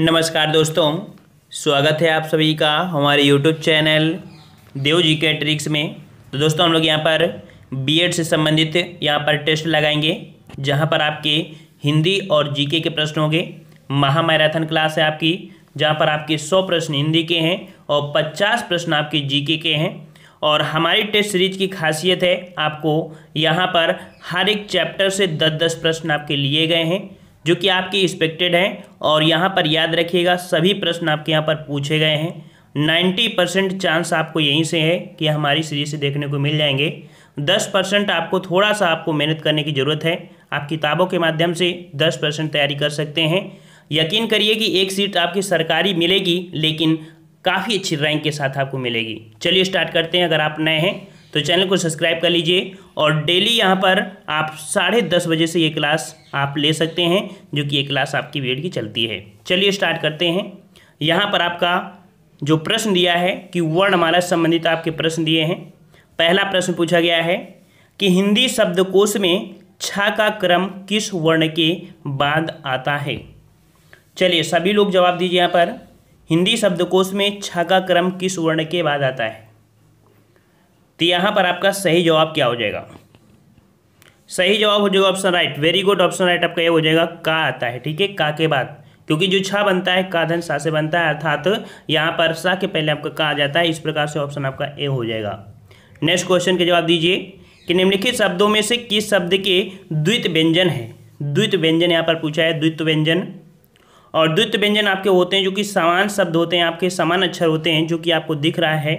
नमस्कार दोस्तों स्वागत है आप सभी का हमारे यूट्यूब चैनल देव जी के ट्रिक्स में तो दोस्तों हम लोग यहाँ पर बीएड से संबंधित यहाँ पर टेस्ट लगाएंगे जहाँ पर आपके हिंदी और जीके के प्रश्न होंगे महामैराथन क्लास है आपकी जहाँ पर आपके सौ प्रश्न हिंदी के हैं और पचास प्रश्न आपके जीके के हैं और हमारी टेस्ट सीरीज की खासियत है आपको यहाँ पर हर एक चैप्टर से दस दस प्रश्न आपके लिए गए हैं जो कि आपके एक्सपेक्टेड हैं और यहाँ पर याद रखिएगा सभी प्रश्न आपके यहाँ पर पूछे गए हैं नाइन्टी परसेंट चांस आपको यहीं से है कि हमारी सीरीज से देखने को मिल जाएंगे दस परसेंट आपको थोड़ा सा आपको मेहनत करने की ज़रूरत है आप किताबों के माध्यम से दस परसेंट तैयारी कर सकते हैं यकीन करिए कि एक सीट आपकी सरकारी मिलेगी लेकिन काफ़ी अच्छी रैंक के साथ आपको मिलेगी चलिए स्टार्ट करते हैं अगर आप नए हैं तो चैनल को सब्सक्राइब कर लीजिए और डेली यहाँ पर आप साढ़े दस बजे से ये क्लास आप ले सकते हैं जो कि ये क्लास आपकी बी की चलती है चलिए स्टार्ट करते हैं यहाँ पर आपका जो प्रश्न दिया है कि वर्णमाला संबंधित आपके प्रश्न दिए हैं पहला प्रश्न पूछा गया है कि हिंदी शब्दकोश में छा का क्रम किस वर्ण के बाद आता है चलिए सभी लोग जवाब दीजिए यहाँ पर हिंदी शब्दकोश में छा का क्रम किस वर्ण के बाद आता है तो यहाँ पर आपका सही जवाब क्या हो जाएगा सही जवाब हो जाएगा option right very good option right आपका ये हो जाएगा का आता है ठीक है का के बाद क्योंकि जो छा बनता है का धन सा से बनता है अर्थात यहाँ पर सा के पहले आपका का आ जाता है इस प्रकार से ऑप्शन आपका ए हो जाएगा नेक्स्ट क्वेश्चन के जवाब दीजिए कि निम्नलिखित शब्दों में से किस शब्द के द्वित व्यंजन है द्वित व्यंजन यहाँ पर पूछा है द्वित व्यंजन और द्वित व्यंजन आपके होते हैं जो कि समान शब्द होते हैं आपके समान अक्षर होते हैं जो कि आपको दिख रहा है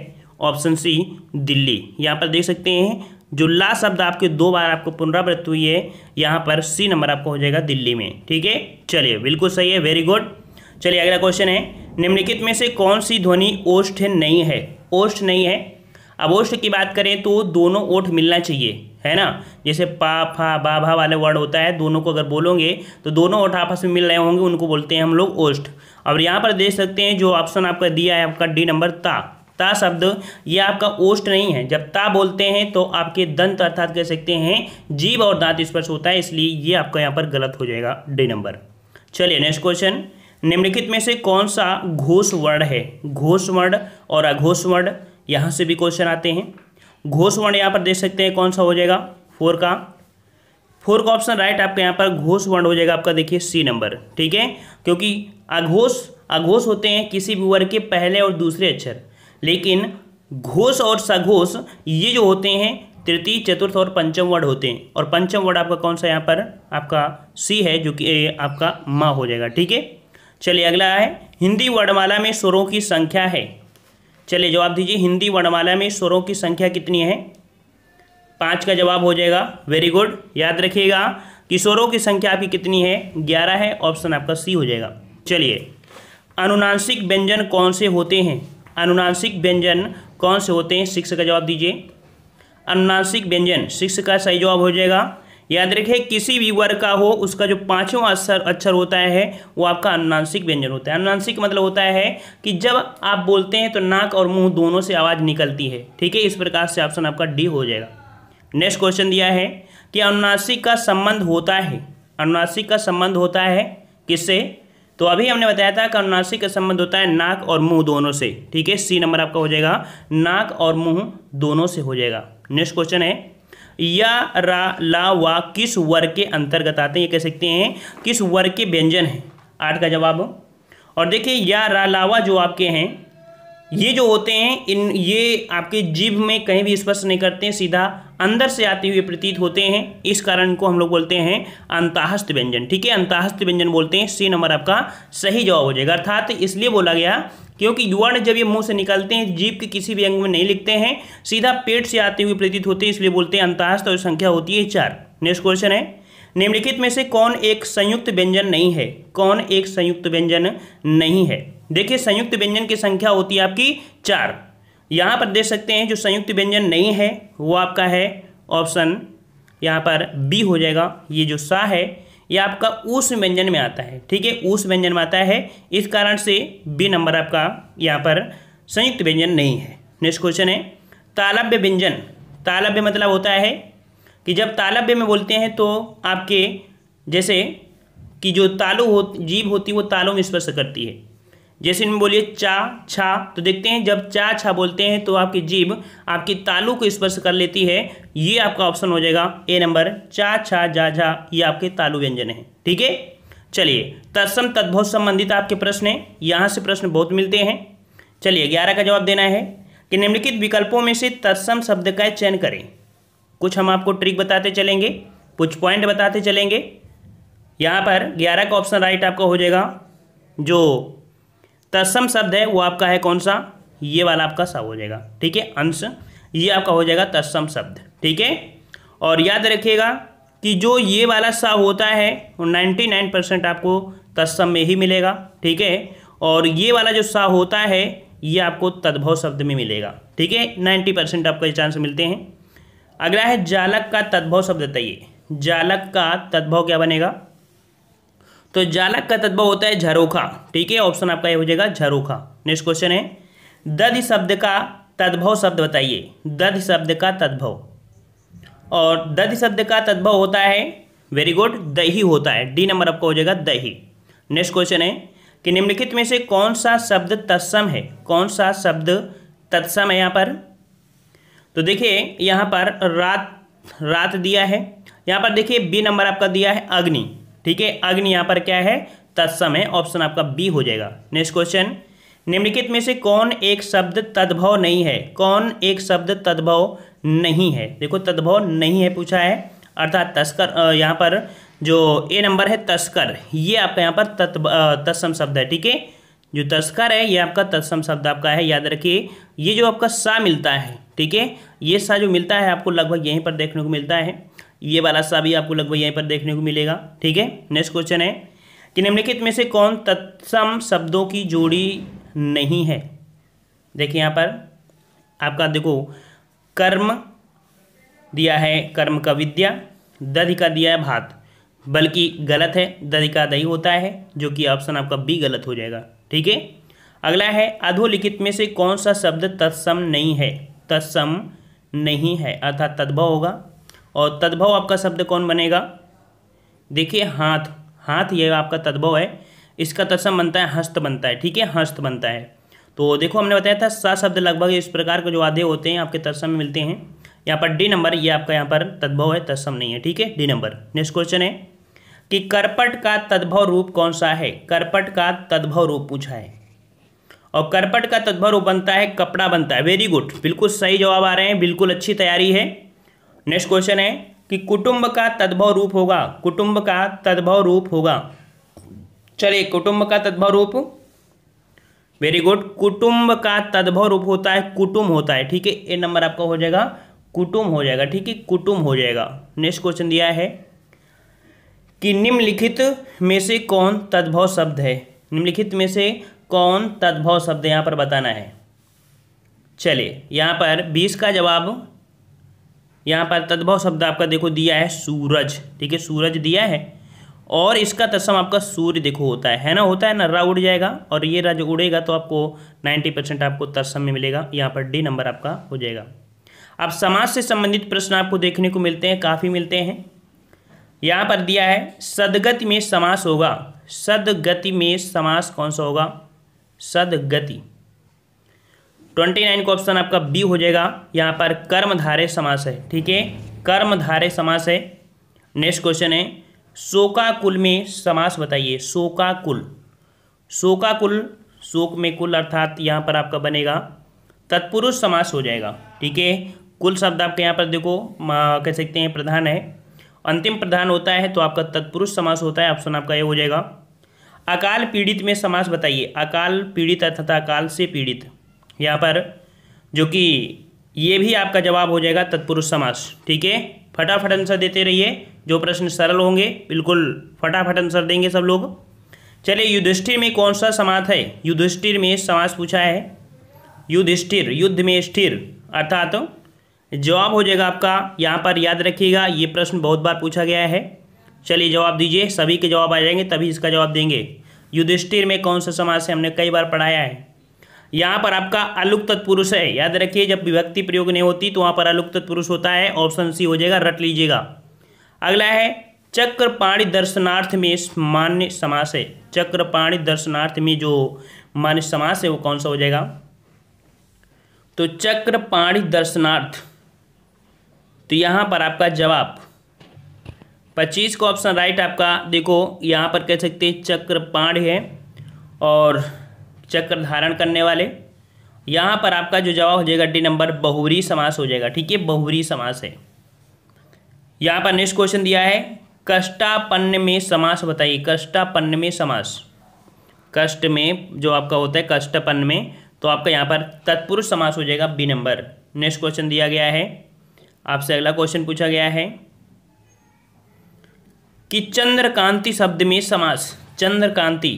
ऑप्शन सी दिल्ली यहाँ पर देख सकते हैं जो ला शब्द आपके दो बार आपको पुनरावृत्त हुई है यहाँ पर सी नंबर आपको हो जाएगा दिल्ली में ठीक है चलिए बिल्कुल सही है वेरी गुड चलिए अगला क्वेश्चन है निम्नलिखित में से कौन सी ध्वनि ओष्ठ नहीं है ओष्ठ नहीं है अब ओष्ठ की बात करें तो दोनों ओठ मिलना चाहिए है ना जैसे पा फा बा भा वाले वर्ड होता है दोनों को अगर बोलोगे तो दोनों ओठ आपस में मिल रहे होंगे उनको बोलते हैं हम लोग ओष्ठ और यहाँ पर देख सकते हैं जो ऑप्शन आपका दिया है आपका डी नंबर ता ता शब्द ये आपका ओष्ट नहीं है जब ता बोलते हैं तो आपके दंत अर्थात कह सकते हैं जीव और दांत स्पर्श होता है इसलिए ये आपका यहाँ पर गलत हो जाएगा डी नंबर चलिए नेक्स्ट क्वेश्चन निम्नलिखित में से कौन सा घोष वर्ण है घोष वर्ण और अघोष वर्ण यहाँ से भी क्वेश्चन आते हैं घोष वर्ण यहाँ पर देख सकते हैं कौन सा हो जाएगा फोर का फोर का ऑप्शन राइट आपका यहाँ पर घोष वर्ण हो जाएगा आपका देखिए सी नंबर ठीक है क्योंकि अघोष अघोष होते हैं किसी भी वर्ग के पहले और दूसरे अक्षर लेकिन घोष और सघोष ये जो होते हैं तृतीय चतुर्थ और पंचम वर्ड होते हैं और पंचम वर्ड आपका कौन सा यहाँ पर आपका सी है जो कि आपका माँ हो जाएगा ठीक है चलिए अगला है हिंदी वर्णमाला में स्वरों की संख्या है चलिए जवाब दीजिए हिंदी वर्णमाला में स्वरों की संख्या कितनी है पाँच का जवाब हो जाएगा वेरी गुड याद रखिएगा कि स्वरों की संख्या आपकी कितनी है ग्यारह है ऑप्शन आपका सी हो जाएगा चलिए अनुनासिक व्यंजन कौन से होते हैं अनुनासिक व्यंजन कौन से होते हैं सिक्स का जवाब दीजिए अनुनासिक व्यंजन सिक्स का सही जवाब हो जाएगा याद रखिए किसी भी वर्ग का हो उसका जो पांचवा अक्षर अक्षर होता है वो आपका अनुनासिक व्यंजन होता है अनुनासिक मतलब होता है कि जब आप बोलते हैं तो नाक और मुंह दोनों से आवाज़ निकलती है ठीक है इस प्रकार से ऑप्शन आपका डी हो जाएगा नेक्स्ट क्वेश्चन दिया है कि अनुनासिक का संबंध होता है अनुनासिक का संबंध होता है किससे तो अभी हमने बताया था करुणासी का संबंध होता है नाक और मुंह दोनों से ठीक है सी नंबर आपका हो जाएगा नाक और मुंह दोनों से हो जाएगा नेक्स्ट क्वेश्चन है या रा ला वा किस वर्ग के अंतर्गत आते हैं ये कह सकते हैं किस वर्ग के व्यंजन है आठ का जवाब और देखिए या रा लावा जो आपके हैं ये जो होते हैं इन ये आपके जीभ में कहीं भी स्पर्श नहीं करते हैं सीधा अंदर से आते हुए प्रतीत होते हैं इस कारण को हम लोग बोलते हैं अंताहस्त व्यंजन ठीक है अंताहस्त व्यंजन बोलते हैं सी नंबर आपका सही जवाब हो जाएगा अर्थात इसलिए बोला गया क्योंकि युवर्ण जब ये मुंह से निकलते हैं जीभ के किसी भी अंग में नहीं लिखते हैं सीधा पेट से आते हुए प्रतीत होते हैं इसलिए बोलते हैं अंताहस्त और संख्या होती है चार नेक्स्ट क्वेश्चन है निम्नलिखित में से कौन एक संयुक्त व्यंजन नहीं है कौन एक संयुक्त व्यंजन नहीं है देखिए संयुक्त व्यंजन की संख्या होती है आपकी चार यहाँ पर देख सकते हैं जो संयुक्त व्यंजन नहीं है वो आपका है ऑप्शन यहाँ पर बी हो जाएगा ये जो सा है ये आपका उस व्यंजन में आता है ठीक है उस व्यंजन में आता है इस कारण से बी नंबर आपका यहाँ पर संयुक्त व्यंजन नहीं है नेक्स्ट क्वेश्चन है तालब्य व्यंजन तालब्य मतलब होता है कि जब तालब्य में बोलते हैं तो आपके जैसे कि जो तालु हो जीव होती है वो तालों में स्पर्श करती है जैसे इनमें बोलिए चा छा तो देखते हैं जब चा छा बोलते हैं तो आपकी जीभ आपकी तालू को स्पर्श कर लेती है ये आपका ऑप्शन हो जाएगा ए नंबर चा छा जा झा ये आपके तालू व्यंजन है ठीक है चलिए तत्सम तद्भव संबंधित आपके प्रश्न है यहाँ से प्रश्न बहुत मिलते हैं चलिए ग्यारह का जवाब देना है कि निम्नलिखित विकल्पों में से तत्सम शब्द का चयन करें कुछ हम आपको ट्रिक बताते चलेंगे कुछ पॉइंट बताते चलेंगे यहाँ पर ग्यारह का ऑप्शन राइट आपका हो जाएगा जो तत्सम शब्द है वो आपका है कौन सा ये वाला आपका सा हो जाएगा ठीक है अंश ये आपका हो जाएगा तत्सम शब्द ठीक है और याद रखिएगा कि जो ये वाला सा होता है वो नाइन्टी नाइन परसेंट आपको तत्सम में ही मिलेगा ठीक है और ये वाला जो सा होता है ये आपको तद्भव शब्द में मिलेगा ठीक है नाइन्टी परसेंट आपको ये चांस मिलते हैं अगला है जालक का तद्भव शब्द बताइए जालक का तद्भव क्या बनेगा तो जालक का तत्व होता है झरोखा ठीक है ऑप्शन आपका यह हो जाएगा झरोखा नेक्स्ट क्वेश्चन है दधि शब्द का तद्भव शब्द बताइए दधि शब्द का तद्भव और दधि शब्द का तद्भव होता है वेरी गुड दही होता है डी नंबर आपका हो जाएगा दही नेक्स्ट क्वेश्चन है कि निम्नलिखित में से कौन सा शब्द तत्सम है कौन सा शब्द तत्सम है यहाँ पर तो देखिए यहाँ पर रात रात दिया है यहाँ पर देखिए बी नंबर आपका दिया है अग्नि ठीक है अग्नि यहाँ पर क्या है तत्सम है ऑप्शन आपका बी हो जाएगा नेक्स्ट क्वेश्चन निम्नलिखित में से कौन एक शब्द तद्भव नहीं है कौन एक शब्द तद्भव नहीं है देखो तद्भव नहीं है पूछा है अर्थात तस्कर यहाँ पर जो ए नंबर है तस्कर ये आपका यहाँ पर तत्व तत्सम शब्द है ठीक है जो तस्कर है ये आपका तत्सम शब्द आपका है याद रखिए ये जो आपका सा मिलता है ठीक है ये सा जो मिलता है आपको लगभग यहीं पर देखने को मिलता है ये वाला सा भी आपको लगभग यहीं पर देखने को मिलेगा ठीक है नेक्स्ट क्वेश्चन है कि निम्नलिखित में से कौन तत्सम शब्दों की जोड़ी नहीं है देखिए यहाँ पर आपका देखो कर्म दिया है कर्म का विद्या दधि का दिया है भात बल्कि गलत है दधि का दही होता है जो कि ऑप्शन आपका बी गलत हो जाएगा ठीक है अगला है अधोलिखित में से कौन सा शब्द तत्सम नहीं है तत्सम नहीं है अर्थात तद्भव होगा और तद्भव आपका शब्द कौन बनेगा देखिए हाथ हाथ ये आपका तद्भव है इसका तत्सम बनता है हस्त बनता है ठीक है हस्त बनता है तो देखो हमने बताया था सा शब्द लगभग इस प्रकार के जो आधे होते हैं आपके तत्सम मिलते हैं यहाँ पर डी नंबर ये आपका यहाँ पर तद्भव है तत्सम नहीं है ठीक है डी नंबर नेक्स्ट क्वेश्चन है कि करपट का तद्भव रूप कौन सा है करपट का तद्भव रूप पूछा है और करपट का तद्भव रूप बनता है कपड़ा बनता है वेरी गुड बिल्कुल सही जवाब आ रहे हैं बिल्कुल अच्छी तैयारी है नेक्स्ट क्वेश्चन है कि कुटुंब का तद्भव रूप होगा कुटुंब का तद्भव रूप होगा चलिए कुटुंब का तद्भव रूप वेरी गुड कुटुंब का तद्भव रूप होता है कुटुम होता है ठीक है ए नंबर आपका हो जाएगा कुटुंब हो जाएगा ठीक है कुटुंब हो जाएगा नेक्स्ट क्वेश्चन दिया है कि निम्नलिखित में से कौन तद्भव शब्द है निम्नलिखित में से कौन तद्भव शब्द यहां पर बताना है चलिए यहां पर बीस का जवाब यहाँ पर तद्भव शब्द आपका देखो दिया है सूरज ठीक है सूरज दिया है और इसका तत्सम आपका सूर्य देखो होता है है ना होता है ना रा उड़ जाएगा और ये रा जो उड़ेगा तो आपको 90 परसेंट आपको तत्सम में मिलेगा यहाँ पर डी नंबर आपका हो जाएगा अब समाज से संबंधित प्रश्न आपको देखने को मिलते हैं काफ़ी मिलते हैं यहाँ पर दिया है सदगति में समास होगा सदगति में समास कौन सा होगा सदगति ट्वेंटी नाइन का ऑप्शन आपका बी हो जाएगा यहाँ पर कर्मधारे समास है ठीक है कर्मधारे समास है नेक्स्ट क्वेश्चन है शोका कुल में समास बताइए शोका कुल शोका कुल शोक में कुल अर्थात यहाँ पर आपका बनेगा तत्पुरुष समास हो जाएगा ठीक है कुल शब्द आपके यहाँ पर देखो कह सकते हैं प्रधान है अंतिम प्रधान होता है तो आपका तत्पुरुष समास होता है ऑप्शन आपका ये हो जाएगा अकाल पीड़ित में समास बताइए अकाल पीड़ित अर्थात अकाल से पीड़ित यहाँ पर जो कि ये भी आपका जवाब हो जाएगा तत्पुरुष समास ठीक है फटाफट आंसर देते रहिए जो प्रश्न सरल होंगे बिल्कुल फटाफट आंसर देंगे सब लोग चलिए युधिष्ठिर में कौन सा समास है युधिष्ठिर में समास पूछा है युधिष्ठिर युद्ध में स्थिर अर्थात तो जवाब हो जाएगा आपका यहाँ पर याद रखिएगा ये प्रश्न बहुत बार पूछा गया है चलिए जवाब दीजिए सभी के जवाब आ जाएंगे तभी इसका जवाब देंगे युधिष्ठिर में कौन सा समास है हमने कई बार पढ़ाया है यहाँ पर आपका अलुक तत्पुरुष है याद रखिए जब विभक्ति प्रयोग नहीं होती तो वहाँ पर अलुक तत्पुरुष होता है ऑप्शन सी हो जाएगा रट लीजिएगा अगला है चक्रपाणी दर्शनार्थ में मान्य समास है चक्रपाणी दर्शनार्थ में जो मान्य समास है वो कौन सा हो जाएगा तो चक्रपाणी दर्शनार्थ तो यहाँ पर आपका जवाब पच्चीस का ऑप्शन राइट आपका देखो यहाँ पर कह सकते हैं चक्रपाण है और चक्र धारण करने वाले यहाँ पर आपका जो जवाब हो जाएगा डी नंबर बहुरी समास हो जाएगा ठीक है बहुरी समास है यहाँ पर नेक्स्ट क्वेश्चन दिया है कष्टापन्न में समास बताइए कष्टापन्न में समास कष्ट में जो आपका होता है कष्टपन्न में तो आपका यहाँ पर तत्पुरुष समास हो जाएगा बी नंबर नेक्स्ट क्वेश्चन दिया गया है आपसे अगला क्वेश्चन पूछा गया है कि चंद्रकांति शब्द में समास चंद्रकांति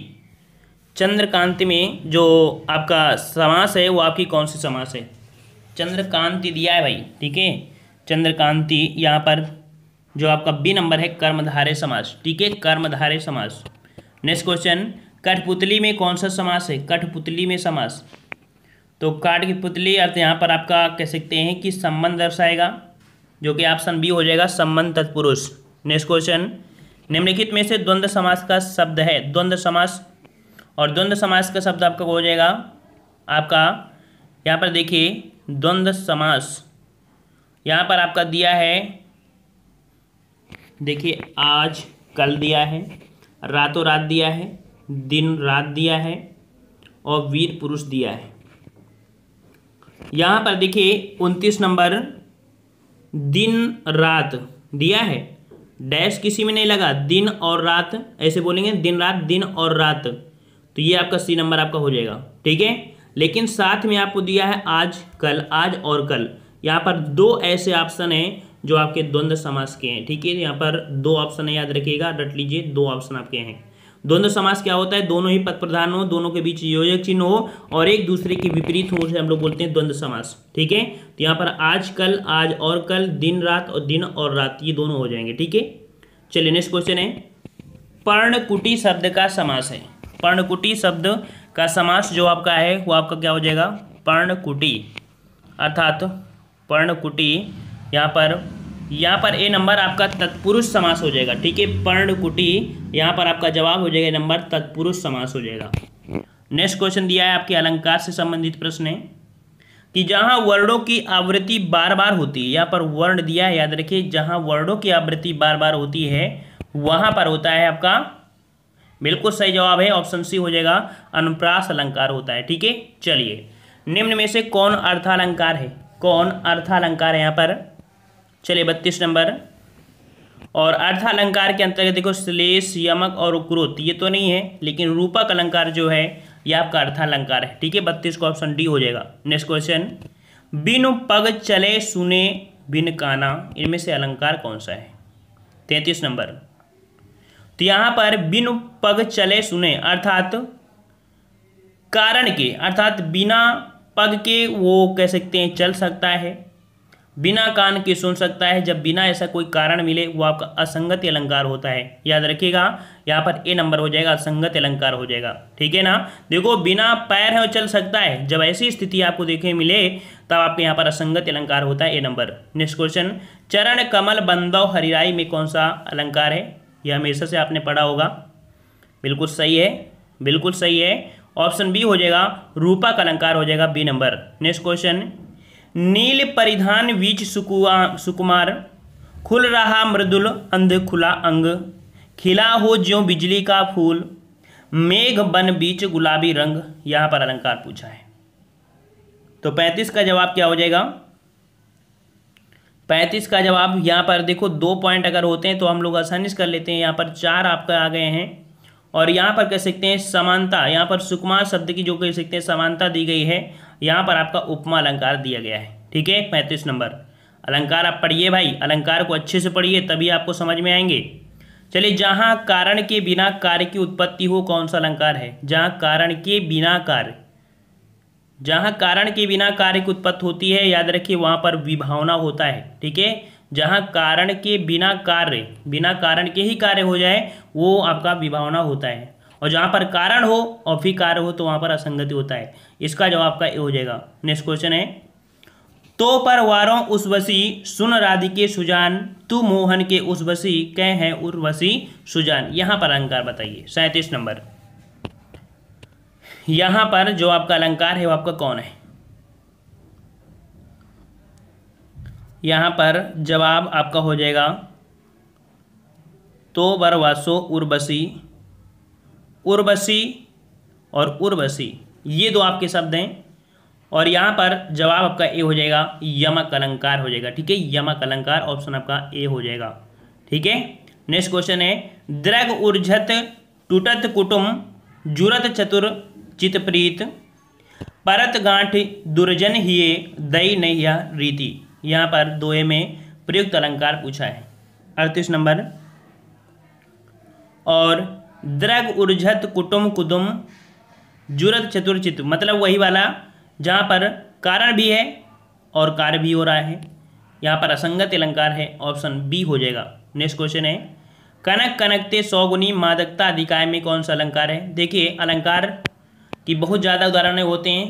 चंद्रकांति में जो आपका समास है वो आपकी कौन सी समास है चंद्रकांति दिया है भाई ठीक है चंद्रकांति यहाँ पर जो आपका बी नंबर है कर्मधारे समास ठीक है कर्मधारे समास नेक्स्ट क्वेश्चन कठपुतली में कौन सा समास है कठपुतली में समास तो काट की पुतली अर्थ यहाँ पर आपका कह सकते हैं कि संबंध दर्शाएगा जो कि ऑप्शन बी हो जाएगा संबंध तत्पुरुष नेक्स्ट क्वेश्चन निम्नलिखित में से द्वंद्व समास का शब्द है द्वंद्व समास और द्वंद्व समास का शब्द आपका हो जाएगा आपका यहाँ पर देखिए द्वंद्व समास यहाँ पर आपका दिया है देखिए आज कल दिया है रातों रात दिया है दिन रात दिया है और वीर पुरुष दिया है यहाँ पर देखिए उनतीस नंबर दिन रात दिया है डैश किसी में नहीं लगा दिन और रात ऐसे बोलेंगे दिन रात दिन और रात तो ये आपका सी नंबर आपका हो जाएगा ठीक है लेकिन साथ में आपको दिया है आज कल आज और कल यहाँ पर दो ऐसे ऑप्शन हैं जो आपके द्वंद्व समास के हैं ठीक है यहाँ पर दो ऑप्शन याद रखिएगा रट लीजिए दो ऑप्शन आपके हैं द्वंद्व समास क्या होता है दोनों ही पद प्रधान हो दोनों के बीच योजक चिन्ह हो और एक दूसरे के विपरीत हो उसे हम लोग बोलते हैं द्वंद्व समास ठीक है तो यहाँ पर आज कल आज और कल दिन रात और दिन और रात ये दोनों हो जाएंगे ठीक है चलिए नेक्स्ट क्वेश्चन है पर्णकुटी शब्द का समास है पर्णकुटी शब्द का समास जो आपका है वो आपका क्या हो जाएगा पर्णकुटी अर्थात पर्णकुटी यहाँ पर यहाँ पर ए नंबर आपका तत्पुरुष समास हो जाएगा ठीक है पर्णकुटी यहाँ पर आपका जवाब हो जाएगा नंबर तत्पुरुष समास हो जाएगा नेक्स्ट क्वेश्चन दिया है आपके अलंकार से संबंधित प्रश्न है कि जहाँ वर्णों की आवृत्ति बार बार होती है यहाँ पर वर्ण दिया है याद रखिए जहाँ वर्णों की आवृत्ति बार बार होती है वहाँ पर होता है आपका बिल्कुल सही जवाब है ऑप्शन सी हो जाएगा अनुप्रास अलंकार होता है ठीक है चलिए निम्न में से कौन अर्थालंकार है कौन अर्थालंकार है यहाँ पर चलिए बत्तीस नंबर और अर्थालंकार के अंतर्गत देखो श्लेष यमक और उक्रोत ये तो नहीं है लेकिन रूपक अलंकार जो है ये आपका अर्थालंकार है ठीक है बत्तीस को ऑप्शन डी हो जाएगा नेक्स्ट क्वेश्चन बिन पग चले सुने बिन काना इनमें से अलंकार कौन सा है तैंतीस नंबर तो यहाँ पर बिन पग चले सुने अर्थात कारण के अर्थात बिना पग के वो कह सकते हैं चल सकता है बिना कान के सुन सकता है जब बिना ऐसा कोई कारण मिले वो आपका असंगत अलंकार होता है याद रखिएगा यहाँ पर ए नंबर हो जाएगा असंगत अलंकार हो जाएगा ठीक है ना देखो बिना पैर है वो चल सकता है जब ऐसी स्थिति आपको देखे मिले तब आपके यहाँ पर असंगत अलंकार होता है ए नंबर नेक्स्ट क्वेश्चन चरण कमल बंदव हरिराई में कौन सा अलंकार है यह हमेशा से आपने पढ़ा होगा बिल्कुल सही है बिल्कुल सही है ऑप्शन बी हो जाएगा रूपा का अलंकार हो जाएगा बी नंबर नेक्स्ट क्वेश्चन नील परिधान बीच सुकुआ सुकुमार खुल रहा मृदुल अंध खुला अंग खिला हो ज्यो बिजली का फूल मेघ बन बीच गुलाबी रंग यहां पर अलंकार पूछा है तो पैंतीस का जवाब क्या हो जाएगा पैंतीस का जवाब यहाँ पर देखो दो पॉइंट अगर होते हैं तो हम लोग आसानी से कर लेते हैं यहाँ पर चार आपका आ गए हैं और यहाँ पर कह सकते हैं समानता यहाँ पर सुकुमार शब्द की जो कह सकते हैं समानता दी गई है यहाँ पर आपका उपमा अलंकार दिया गया है ठीक है पैंतीस नंबर अलंकार आप पढ़िए भाई अलंकार को अच्छे से पढ़िए तभी आपको समझ में आएंगे चलिए जहाँ कारण के बिना कार्य की उत्पत्ति हो कौन सा अलंकार है जहाँ कारण के बिना कार्य जहाँ कारण के बिना कार्य की उत्पत्ति होती है याद रखिए वहाँ पर विभावना होता है ठीक है जहाँ कारण के बिना कार्य बिना कारण के ही कार्य हो जाए वो आपका विभावना होता है और जहाँ पर कारण हो और फिर कार्य हो तो वहाँ पर असंगति होता है इसका जवाब आपका ये हो जाएगा नेक्स्ट क्वेश्चन है तो पर वारों वसी सुन राधि के सुजान तू मोहन के वसी कह है उर्वसी सुजान यहाँ पर अहंकार बताइए सैंतीस नंबर यहां पर जो आपका अलंकार है वो आपका कौन है यहां पर जवाब आपका हो जाएगा तो वरवासो उर्वशी उर्वशी और उर्वशी ये दो आपके शब्द हैं और यहां पर जवाब आपका ए हो जाएगा यमक अलंकार हो जाएगा ठीक है यमक अलंकार ऑप्शन आपका ए हो जाएगा ठीक है नेक्स्ट क्वेश्चन है द्रग उर्जत टूटत कुटुम जुरत चतुर चितप्रीत परत गांठ दुर्जन हिये दई नैया रीति यहाँ पर दोए में प्रयुक्त अलंकार पूछा है अड़तीस नंबर और द्रग उर्जत कुटुम कुदुम जुरत चतुर्चित मतलब वही वाला जहाँ पर कारण भी है और कार्य भी हो रहा है यहाँ पर असंगत अलंकार है ऑप्शन बी हो जाएगा नेक्स्ट क्वेश्चन है कनक कनकते सौगुनी मादकता अधिकाय में कौन सा अलंकार है देखिए अलंकार कि बहुत ज़्यादा उदाहरण होते हैं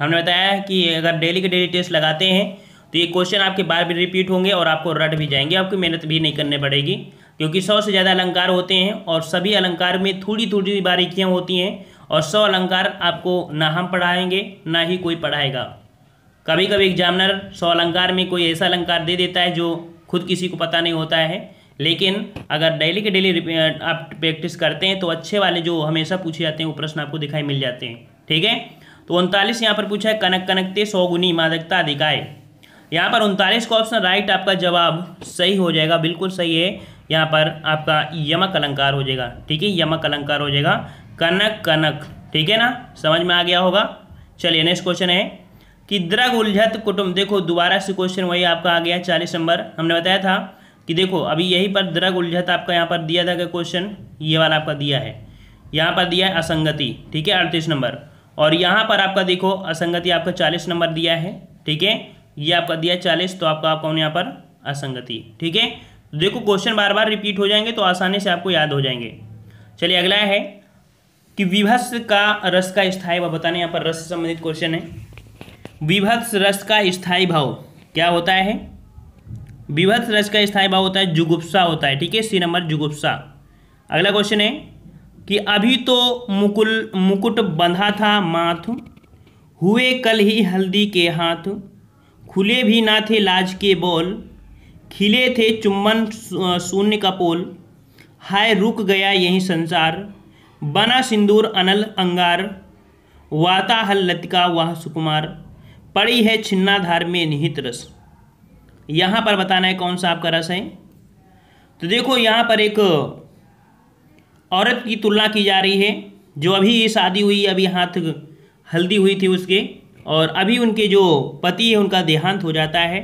हमने बताया कि अगर डेली के डेली टेस्ट लगाते हैं तो ये क्वेश्चन आपके बार बार रिपीट होंगे और आपको रट भी जाएंगे आपकी मेहनत भी नहीं करनी पड़ेगी क्योंकि सौ से ज़्यादा अलंकार होते हैं और सभी अलंकार में थोड़ी थोड़ी बारीकियाँ होती हैं और सौ अलंकार आपको ना हम पढ़ाएंगे ना ही कोई पढ़ाएगा कभी कभी एग्जामिनर सौ अलंकार में कोई ऐसा अलंकार दे देता है जो खुद किसी को पता नहीं होता है लेकिन अगर डेली के डेली आप प्रैक्टिस करते हैं तो अच्छे वाले जो हमेशा पूछे जाते हैं वो प्रश्न आपको दिखाई मिल जाते हैं ठीक है तो उनतालीस यहाँ पर पूछा है कनक कनकते सौ गुनी मादकता अधिकाय यहाँ पर उनतालीस का ऑप्शन राइट आपका जवाब सही हो जाएगा बिल्कुल सही है यहाँ पर आपका यमक अलंकार हो जाएगा ठीक है यमक अलंकार हो जाएगा कनक कनक ठीक है ना समझ में आ गया होगा चलिए नेक्स्ट क्वेश्चन है कि द्रग उलझत कुटुंब देखो दोबारा से क्वेश्चन वही आपका आ गया चालीस नंबर हमने बताया था कि देखो अभी यही पर द्रग उलझत आपका यहाँ पर दिया था क्वेश्चन ये वाला आपका दिया है यहाँ पर दिया है असंगति ठीक है अड़तीस नंबर और यहाँ पर आपका देखो असंगति आपका चालीस नंबर दिया है ठीक है ये आपका दिया है चालीस तो आपका आपका यहाँ पर असंगति ठीक है तो देखो क्वेश्चन बार बार रिपीट हो जाएंगे तो आसानी से आपको याद हो जाएंगे चलिए अगला है कि विभत्स का रस का स्थायी भाव बताने यहाँ पर रस से संबंधित क्वेश्चन है विभत्स रस का स्थायी भाव क्या होता है विभत्स रस का स्थायी भाव होता है जुगुप्सा होता है ठीक है सी नंबर जुगुप्सा अगला क्वेश्चन है कि अभी तो मुकुल मुकुट बंधा था माथ हुए कल ही हल्दी के हाथ खुले भी ना थे लाज के बोल खिले थे चुम्बन शून्य का पोल हाय रुक गया यही संसार बना सिंदूर अनल अंगार वाता हल लतिका वह सुकुमार पड़ी है छिन्नाधार में निहित रस यहाँ पर बताना है कौन सा आपका रस है तो देखो यहाँ पर एक औरत की तुलना की जा रही है जो अभी शादी हुई अभी हाथ हल्दी हुई थी उसके और अभी उनके जो पति है उनका देहांत हो जाता है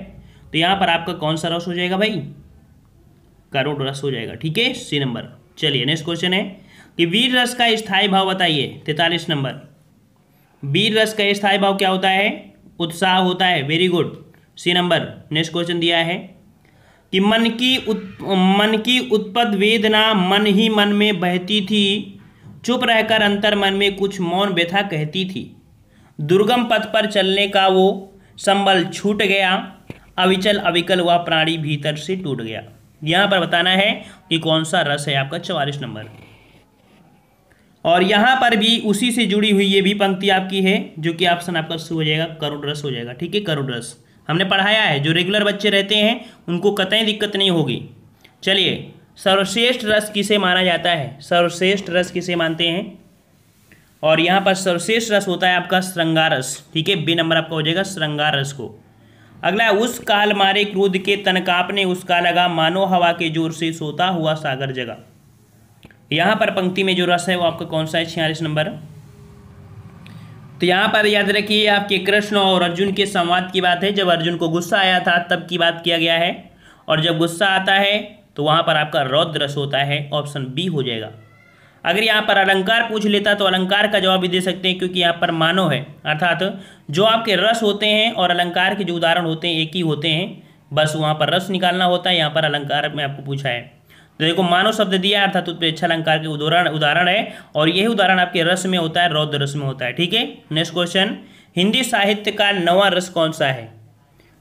तो यहाँ पर आपका कौन सा रस हो जाएगा भाई करोड़ रस हो जाएगा ठीक है सी नंबर चलिए नेक्स्ट क्वेश्चन है कि वीर रस का स्थायी भाव बताइए तैतालीस नंबर वीर रस का स्थायी भाव क्या होता है उत्साह होता है very good C number next question दिया है कि मन की उत मन की उत्पद वेदना मन ही मन में बहती थी चुप रहकर अंतर मन में कुछ मौन व्यथा कहती थी दुर्गम पथ पर चलने का वो संबल छूट गया अविचल अविकल हुआ प्राणी भीतर से टूट गया यहां पर बताना है कि कौन सा रस है आपका चवालीस नंबर और यहां पर भी उसी से जुड़ी हुई ये भी पंक्ति आपकी है जो कि ऑप्शन आपका शुरू हो जाएगा करुण रस हो जाएगा ठीक है करुण रस हमने पढ़ाया है जो रेगुलर बच्चे रहते हैं उनको कतई दिक्कत नहीं होगी चलिए सर्वश्रेष्ठ रस किसे माना जाता है सर्वश्रेष्ठ रस किसे मानते हैं और यहाँ पर सर्वश्रेष्ठ रस होता है आपका श्रृंगारस ठीक है बी नंबर आपका हो जाएगा श्रृंगार रस को अगला उस काल मारे क्रोध के तनकाप ने उसका लगा मानो हवा के जोर से सोता हुआ सागर जगा यहाँ पर पंक्ति में जो रस है वो आपका कौन सा है छियालीस नंबर तो यहाँ पर याद रखिए आपके कृष्ण और अर्जुन के संवाद की बात है जब अर्जुन को गुस्सा आया था तब की बात किया गया है और जब गुस्सा आता है तो वहाँ पर आपका रौद्र रस होता है ऑप्शन बी हो जाएगा अगर यहाँ पर अलंकार पूछ लेता तो अलंकार का जवाब भी दे सकते हैं क्योंकि यहाँ पर मानव है अर्थात जो आपके रस होते हैं और अलंकार के जो उदाहरण होते हैं एक ही होते हैं बस वहाँ पर रस निकालना होता है यहाँ पर अलंकार में आपको पूछा है तो देखो मानव शब्द दिया अर्थात उत्प्रेक्षा अलंकार के उदाहरण उदाहरण है और यही उदाहरण आपके रस में होता है रौद्र रस में होता है ठीक है नेक्स्ट क्वेश्चन हिंदी साहित्य का नवा रस कौन सा है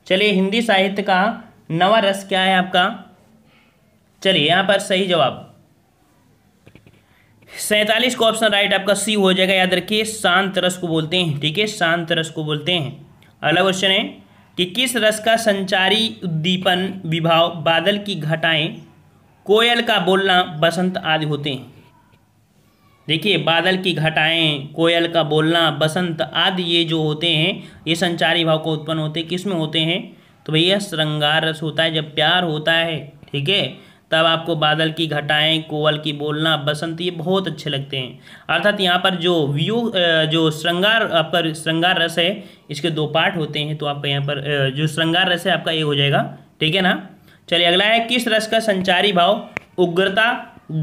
चलिए हिंदी साहित्य का नवा रस क्या है आपका चलिए यहां पर सही जवाब सैतालीस का ऑप्शन राइट आपका सी हो जाएगा याद रखिए शांत रस को बोलते हैं ठीक है शांत रस को बोलते हैं अगला क्वेश्चन है कि किस रस का संचारी उद्दीपन विभाव बादल की घटाएं कोयल का बोलना बसंत आदि होते हैं देखिए बादल की घटाएं कोयल का बोलना बसंत आदि ये जो होते हैं ये संचारी भाव को उत्पन्न होते किस में होते हैं तो भैया श्रृंगार रस होता है जब प्यार होता है ठीक है तब आपको बादल की घटाएं कोयल की बोलना बसंत ये बहुत अच्छे लगते हैं अर्थात यहाँ पर जो व्यू जो श्रृंगार आपका श्रृंगार रस है इसके दो पार्ट होते हैं तो आपका यहाँ पर जो श्रृंगार रस है आपका ये हो जाएगा ठीक है ना चलिए अगला है किस रस का संचारी भाव उग्रता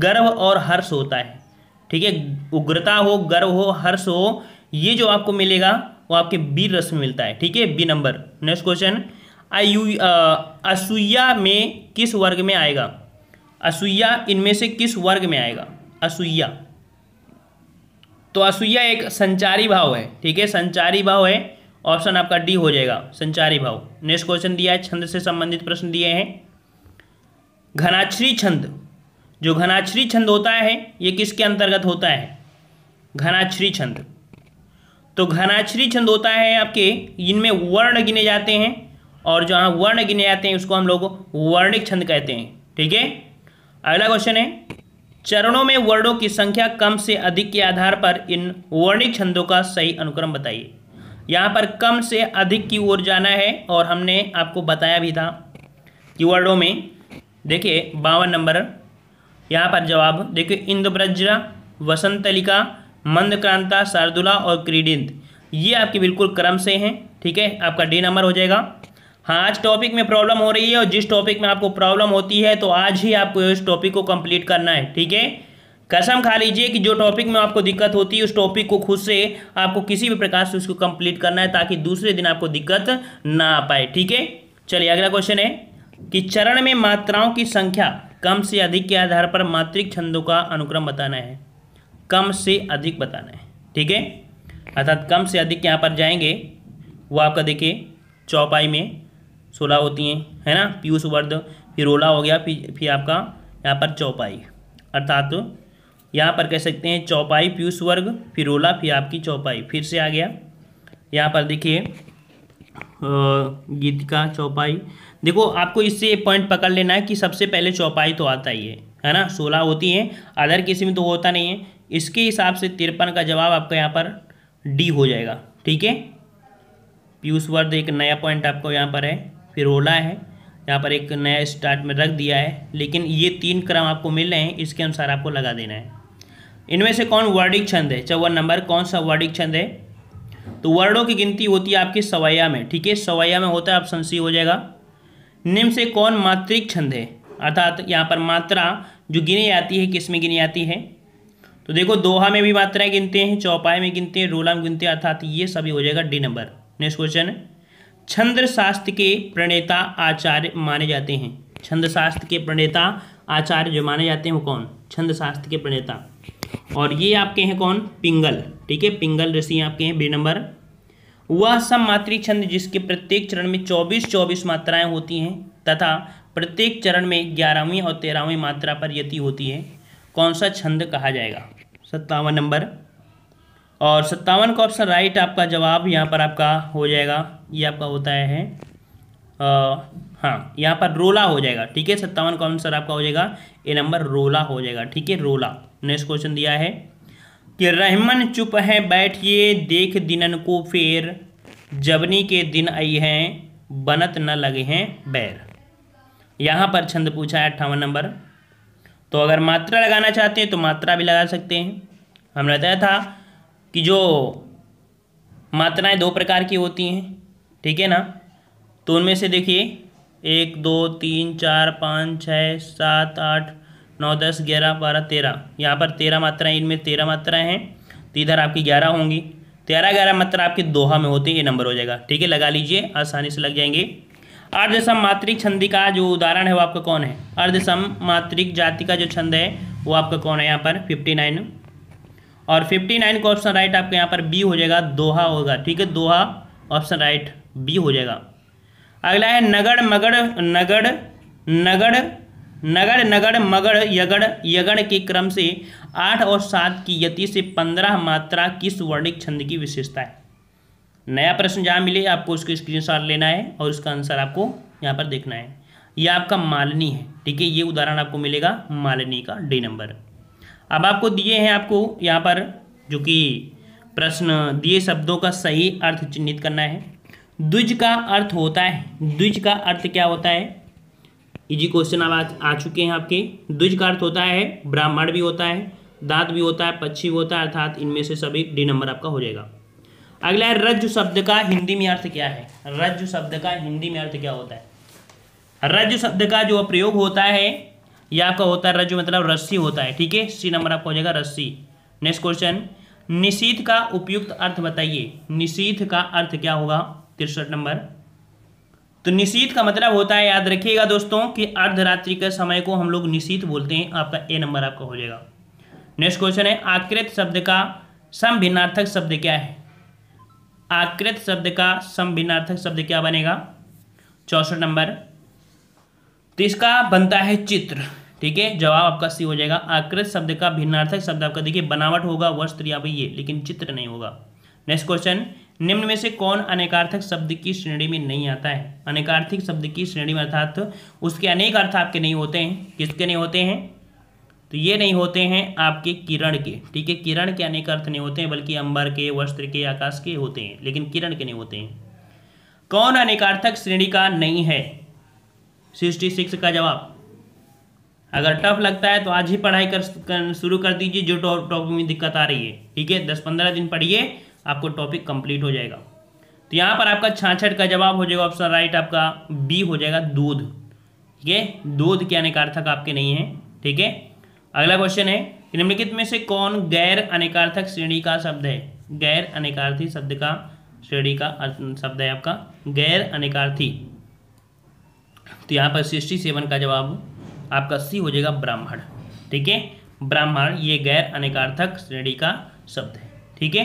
गर्व और हर्ष होता है ठीक है उग्रता हो गर्व हो हर्ष हो ये जो आपको मिलेगा वो आपके बी रस में मिलता है ठीक है बी नंबर नेक्स्ट क्वेश्चन आयु असूया में किस वर्ग में आएगा असुया इनमें से किस वर्ग में आएगा असुया तो असुया एक संचारी भाव है ठीक है संचारी भाव है ऑप्शन आपका डी हो जाएगा संचारी भाव नेक्स्ट क्वेश्चन दिया है छंद से संबंधित प्रश्न दिए हैं घनाक्षरी छंद जो घनाक्षरी छंद होता है ये किसके अंतर्गत होता है घनाक्षरी छंद तो घनाक्षरी छंद होता है आपके इनमें वर्ण गिने जाते हैं और जो हाँ वर्ण गिने जाते हैं उसको हम लोग वर्णिक छंद कहते हैं ठीक है अगला क्वेश्चन है चरणों में वर्णों की संख्या कम से अधिक के आधार पर इन वर्णिक छंदों का सही अनुक्रम बताइए यहाँ पर कम से अधिक की ओर जाना है और हमने आपको बताया भी था कि वर्णों में देखिए बावन नंबर यहाँ पर जवाब देखिए इंद्रब्रज्रा वसंतलिका मंदक्रांता शार्दुला और क्रीडिंत ये आपके बिल्कुल क्रम से हैं ठीक है आपका डी नंबर हो जाएगा हाँ आज टॉपिक में प्रॉब्लम हो रही है और जिस टॉपिक में आपको प्रॉब्लम होती है तो आज ही आपको इस टॉपिक को कंप्लीट करना है ठीक है कसम खा लीजिए कि जो टॉपिक में आपको दिक्कत होती है उस टॉपिक को खुद से आपको किसी भी प्रकार से उसको कंप्लीट करना है ताकि दूसरे दिन आपको दिक्कत ना आ पाए ठीक है चलिए अगला क्वेश्चन है कि चरण में मात्राओं की संख्या कम से अधिक के आधार पर मात्रिक छंदों का अनुक्रम बताना है कम से अधिक बताना है ठीक है अर्थात कम से अधिक यहाँ पर जाएंगे वो आपका देखिए चौपाई में सोलह होती हैं है ना पीयूष वर्ध फिर रोला हो गया फिर फिर आपका यहाँ पर चौपाई अर्थात तो यहाँ पर कह सकते हैं चौपाई पीयूष वर्ग फिर रोला फिर आपकी चौपाई फिर से आ गया यहाँ पर देखिए गीतिका चौपाई देखो आपको इससे पॉइंट पकड़ लेना है कि सबसे पहले चौपाई तो आता ही है है ना सोलह होती हैं अदर किसी में तो होता नहीं है इसके हिसाब से तिरपन का जवाब आपका यहाँ पर डी हो जाएगा ठीक है पीयूष वर्द एक नया पॉइंट आपको यहाँ पर है फिर ओला है यहाँ पर एक नया स्टार्ट में रख दिया है लेकिन ये तीन क्रम आपको मिल रहे हैं इसके अनुसार आपको लगा देना है इनमें से कौन वर्डिक छंद है चौवन नंबर कौन सा वर्डिक छंद है तो वर्णों की गिनती होती है आपके सवैया में ठीक है सवैया में होता है ऑप्शन सी हो जाएगा निम्न से कौन मात्रिक छंद है अर्थात यहाँ पर मात्रा जो गिनी जाती है किसमें गिनी जाती है तो देखो दोहा में भी मात्राएं गिनते हैं चौपाई में गिनते हैं रोला में गिनते हैं अर्थात ये सभी हो जाएगा डी नंबर नेक्स्ट क्वेश्चन छंद्र शास्त्र के प्रणेता आचार्य माने जाते हैं छंद शास्त्र के प्रणेता आचार्य जो माने जाते हैं वो कौन छंद शास्त्र के प्रणेता और ये आपके हैं कौन पिंगल ठीक है पिंगल ऋषि आपके हैं बी नंबर वह सममात्री छंद जिसके प्रत्येक चरण में चौबीस चौबीस मात्राएं होती हैं तथा प्रत्येक चरण में ग्यारहवीं और तेरहवीं मात्रा पर यति होती है कौन सा छंद कहा जाएगा सत्तावन नंबर और सत्तावन का ऑप्शन राइट आपका जवाब यहाँ पर आपका हो जाएगा ये आपका होता है आ, हाँ यहाँ पर रोला हो जाएगा ठीक है सत्तावन का आंसर आपका हो जाएगा ए नंबर रोला हो जाएगा ठीक है रोला नेक्स्ट क्वेश्चन दिया है कि रहमन चुप है बैठिए देख दिनन को फेर जबनी के दिन आई हैं बनत न लगे हैं बैर यहाँ पर छंद पूछा है अट्ठावन नंबर तो अगर मात्रा लगाना चाहते हैं तो मात्रा भी लगा सकते हैं हमने बताया था कि जो मात्राएं दो प्रकार की होती हैं ठीक है ना तो उनमें से देखिए एक दो तीन चार पाँच छः सात आठ नौ दस ग्यारह बारह तेरह यहाँ पर तेरह मात्राएं इनमें तेरह मात्राएं हैं तो इधर आपकी ग्यारह होंगी तेरह ग्यारह मात्रा आपकी दोहा में होती है ये नंबर हो जाएगा ठीक है लगा लीजिए आसानी से लग जाएंगे अर्धसम मात्रिक छंद का जो उदाहरण है वो आपका कौन है अर्धसम मात्रिक जाति का जो छंद है वो आपका कौन है यहाँ पर फिफ्टी नाइन और फिफ्टी नाइन का ऑप्शन राइट आपका यहाँ पर बी हो जाएगा दोहा होगा ठीक है दोहा ऑप्शन राइट बी हो जाएगा अगला है नगड़ मगड़ नगड़ नगड़ नगर नगर मगर यगड़ यगण के क्रम से आठ और सात की यति से पंद्रह मात्रा किस वर्णिक छंद की विशेषता है नया प्रश्न जहाँ मिले आपको उसको शॉट लेना है और उसका आंसर आपको यहाँ पर देखना है यह आपका मालनी है ठीक है ये उदाहरण आपको मिलेगा मालनी का डी नंबर अब आपको दिए हैं आपको यहाँ पर जो कि प्रश्न दिए शब्दों का सही अर्थ चिन्हित करना है द्विज का अर्थ होता है द्विज का अर्थ क्या होता है इजी क्वेश्चन अब आ, आ चुके हैं आपके द्विज का अर्थ होता है ब्राह्मण भी होता है दात भी होता है पक्षी भी होता है अर्थात इनमें से सभी डी नंबर आपका हो जाएगा अगला है रज शब्द का हिंदी में अर्थ क्या है रज शब्द का हिंदी में अर्थ क्या होता है रज शब्द का जो प्रयोग होता है यह आपका होता है रज मतलब रस्सी होता है ठीक है सी नंबर आपका हो जाएगा रस्सी नेक्स्ट क्वेश्चन निशीत का उपयुक्त अर्थ बताइए निशीत का अर्थ क्या होगा तिरसठ नंबर तो निशीत का मतलब होता है याद रखिएगा दोस्तों कि अर्धरात्रि के समय को हम लोग निशीत बोलते हैं आपका ए नंबर आपका हो जाएगा नेक्स्ट क्वेश्चन है आकृत शब्द का समभिन्नार्थक शब्द क्या है आकृत शब्द का समभिन्नार्थक शब्द क्या बनेगा चौसठ नंबर तो इसका बनता है चित्र ठीक है जवाब आपका सी हो जाएगा आकृत शब्द का भिन्नार्थक शब्द आपका देखिए बनावट होगा वस्त्र या भी ये लेकिन चित्र नहीं होगा नेक्स्ट क्वेश्चन निम्न में से कौन अनेकार्थक शब्द की श्रेणी में नहीं आता है अनेकार्थिक शब्द की श्रेणी में अर्थात उसके अनेक अर्थ आपके नहीं होते हैं किसके नहीं होते हैं तो ये नहीं होते हैं आपके किरण के ठीक है किरण के अनेक अर्थ नहीं होते हैं बल्कि अंबर के वस्त्र के आकाश के होते हैं लेकिन किरण के नहीं होते हैं कौन अनेकार्थक श्रेणी का नहीं है सिक्सटी सिक्स का जवाब अगर टफ लगता है तो आज ही पढ़ाई कर, कर शुरू कर दीजिए जो टॉपिक में दिक्कत आ रही है ठीक है दस पंद्रह दिन पढ़िए आपको टॉपिक कंप्लीट हो जाएगा तो यहाँ पर आपका छाछठ का जवाब हो जाएगा ऑप्शन राइट आपका बी हो जाएगा दूध ठीक है दूध के अनेकार्थक आपके नहीं है ठीक है अगला क्वेश्चन है निम्नलिखित में से कौन गैर अनेकार्थक श्रेणी का शब्द है गैर अनेकार्थी शब्द का श्रेणी का शब्द है आपका गैर अनेकार्थी तो यहाँ पर सृष्टि सेवन का जवाब आपका सी हो जाएगा ब्राह्मण ठीक है ब्राह्मण ये गैर अनेकार्थक श्रेणी का शब्द है ठीक है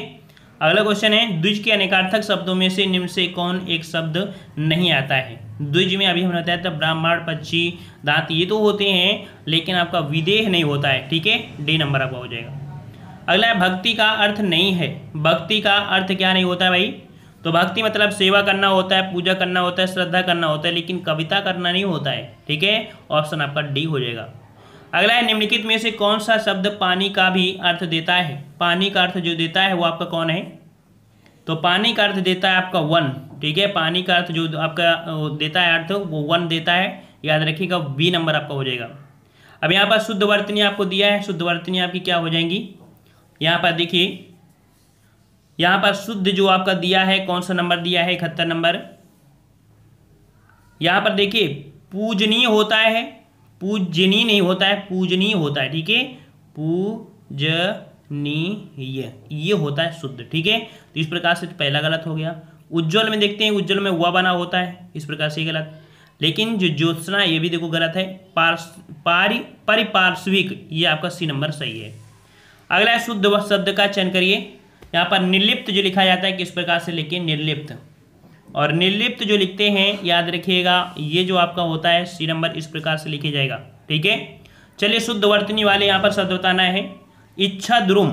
अगला क्वेश्चन है द्विज के अनेकार्थक शब्दों में से निम्न से कौन एक शब्द नहीं आता है द्विज में अभी हमने बताया था ब्राह्मण पक्षी दांत ये तो होते हैं लेकिन आपका विदेह नहीं होता है ठीक है डी नंबर आपका हो जाएगा अगला है भक्ति का अर्थ नहीं है भक्ति का अर्थ क्या नहीं होता है भाई तो भक्ति मतलब सेवा करना होता है पूजा करना होता है श्रद्धा करना होता है लेकिन कविता करना नहीं होता है ठीक है ऑप्शन आपका डी हो जाएगा अगला है निम्नलिखित में से कौन सा शब्द पानी का भी अर्थ देता है पानी का अर्थ जो देता है वो आपका कौन है तो पानी का अर्थ देता है आपका वन ठीक है पानी का अर्थ जो आपका देता है अर्थ वो वन देता है याद रखिएगा बी नंबर आपका हो जाएगा अब यहाँ पर शुद्ध वर्तनी आपको दिया है शुद्ध वर्तनी आपकी क्या हो जाएंगी यहाँ पर देखिए यहाँ पर शुद्ध जो आपका दिया है कौन सा नंबर दिया है इकहत्तर नंबर यहाँ पर देखिए पूजनीय होता है पूजनी नहीं होता है पूजनीय होता है ठीक है पूजनीय ये होता है शुद्ध ठीक है तो इस प्रकार से पहला गलत हो गया उज्ज्वल में देखते हैं उज्ज्वल में हुआ बना होता है इस प्रकार से गलत लेकिन जो ज्योत्सना ये भी देखो गलत है पार्श पारि परिपार्श्विक ये आपका सी नंबर सही है अगला है शुद्ध शब्द का चयन करिए यहाँ पर निर्लिप्त जो लिखा जाता है किस प्रकार से लेके निर्लिप्त और निर्लिप्त जो लिखते हैं याद रखिएगा ये जो आपका होता है सी नंबर इस प्रकार से लिखे जाएगा ठीक है चलिए शुद्ध वर्तनी वाले यहाँ पर शब्द बताना है इच्छा द्रुम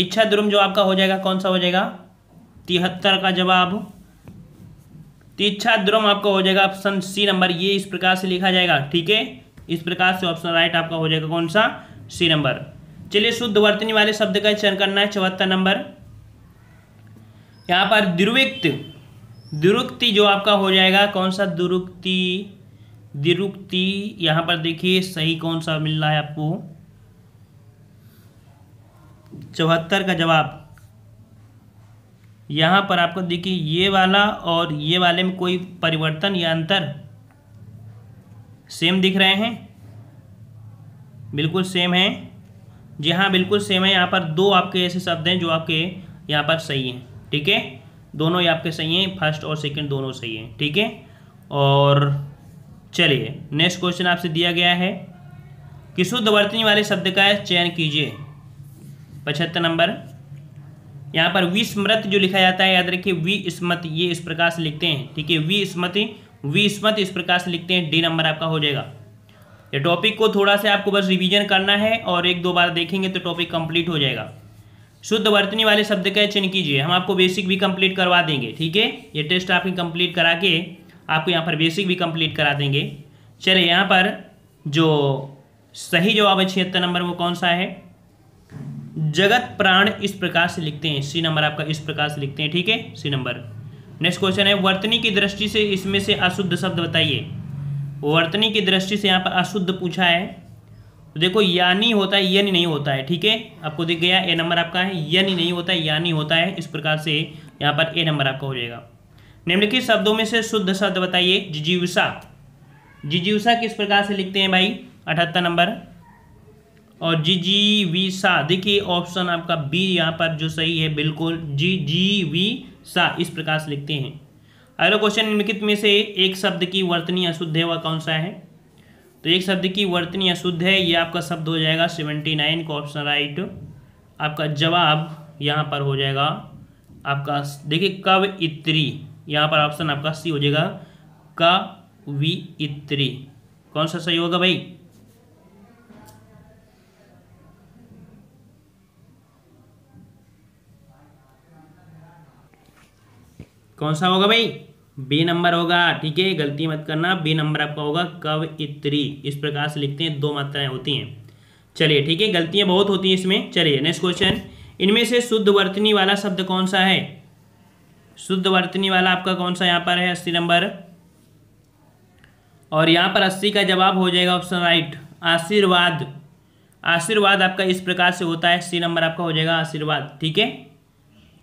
इच्छा द्रुम जो आपका हो जाएगा कौन सा हो जाएगा तिहत्तर का जवाब तिच्छा द्रुम आपका हो जाएगा ऑप्शन सी नंबर ये इस प्रकार से लिखा जाएगा ठीक है इस प्रकार से ऑप्शन राइट आपका हो जाएगा कौन सा सी नंबर चलिए शुद्ध वर्तनी वाले शब्द का चयन करना है चौहत्तर नंबर यहाँ पर द्रुविक्त दुरुक्ति जो आपका हो जाएगा कौन सा दुरुक्ति दुरुक्ति यहां पर देखिए सही कौन सा मिल रहा है आपको चौहत्तर का जवाब यहां पर आपको देखिए ये वाला और ये वाले में कोई परिवर्तन या अंतर सेम दिख रहे हैं बिल्कुल सेम है जी हाँ बिल्कुल सेम है यहाँ पर दो आपके ऐसे शब्द हैं जो आपके यहाँ पर सही हैं ठीक है दोनों ही आपके सही हैं फर्स्ट और सेकंड दोनों सही हैं ठीक है और चलिए नेक्स्ट क्वेश्चन आपसे दिया गया है कि शुद्ध वर्तनी वाले शब्द का चयन कीजिए पचहत्तर नंबर यहाँ पर विस्मृत जो लिखा जाता है याद रखिए विस्मृत ये इस प्रकार से लिखते हैं ठीक है वी विस्मृत इस प्रकार से लिखते हैं डी नंबर आपका हो जाएगा ये टॉपिक को थोड़ा सा आपको बस रिवीजन करना है और एक दो बार देखेंगे तो टॉपिक कंप्लीट हो जाएगा शुद्ध वर्तनी वाले शब्द का चिन्ह कीजिए हम आपको बेसिक भी कंप्लीट करवा देंगे ठीक है ये टेस्ट आपकी कंप्लीट करा के आपको यहाँ पर बेसिक भी कंप्लीट करा देंगे चलिए यहाँ पर जो सही जवाब है छिहत्तर नंबर वो कौन सा है जगत प्राण इस प्रकार से लिखते हैं सी नंबर आपका इस प्रकार से लिखते हैं ठीक है सी नंबर नेक्स्ट क्वेश्चन है वर्तनी की दृष्टि से इसमें से अशुद्ध शब्द बताइए वर्तनी की दृष्टि से यहाँ पर अशुद्ध पूछा है तो देखो यानी होता है यानी नहीं होता है ठीक है आपको दिख गया ए नंबर आपका है यानी नहीं होता है यानी होता है इस प्रकार से यहाँ पर ए नंबर आपका हो जाएगा निम्नलिखित शब्दों में से शुद्ध शब्द बताइए जिजीवसा जिजीवसा किस प्रकार से लिखते हैं भाई अठहत्तर नंबर और जी जी वी सा देखिए ऑप्शन आपका बी यहाँ पर जो सही है बिल्कुल जी जी वी सा इस प्रकार से लिखते हैं अगला क्वेश्चन निम्नलिखित में से एक शब्द की वर्तनी अशुद्ध है वह कौन सा है तो एक शब्द की वर्तनी अशुद्ध है ये आपका शब्द हो जाएगा सेवेंटी नाइन का ऑप्शन राइट आपका जवाब यहाँ पर हो जाएगा आपका देखिए कव इत्री यहाँ पर ऑप्शन आपका सी हो जाएगा कवि इत्री कौन सा सही होगा भाई कौन सा होगा भाई बी नंबर होगा ठीक है गलती मत करना बी नंबर आपका होगा कव इत्री इस प्रकार से लिखते हैं दो मात्राएं होती हैं चलिए ठीक है गलतियां बहुत होती हैं इसमें चलिए नेक्स्ट क्वेश्चन इनमें से शुद्ध वर्तनी वाला शब्द कौन सा है शुद्ध वर्तनी वाला आपका कौन सा यहाँ पर है अस्सी नंबर और यहाँ पर अस्सी का जवाब हो जाएगा ऑप्शन राइट आशीर्वाद आशीर्वाद आपका इस प्रकार से होता है सी नंबर आपका हो जाएगा आशीर्वाद ठीक है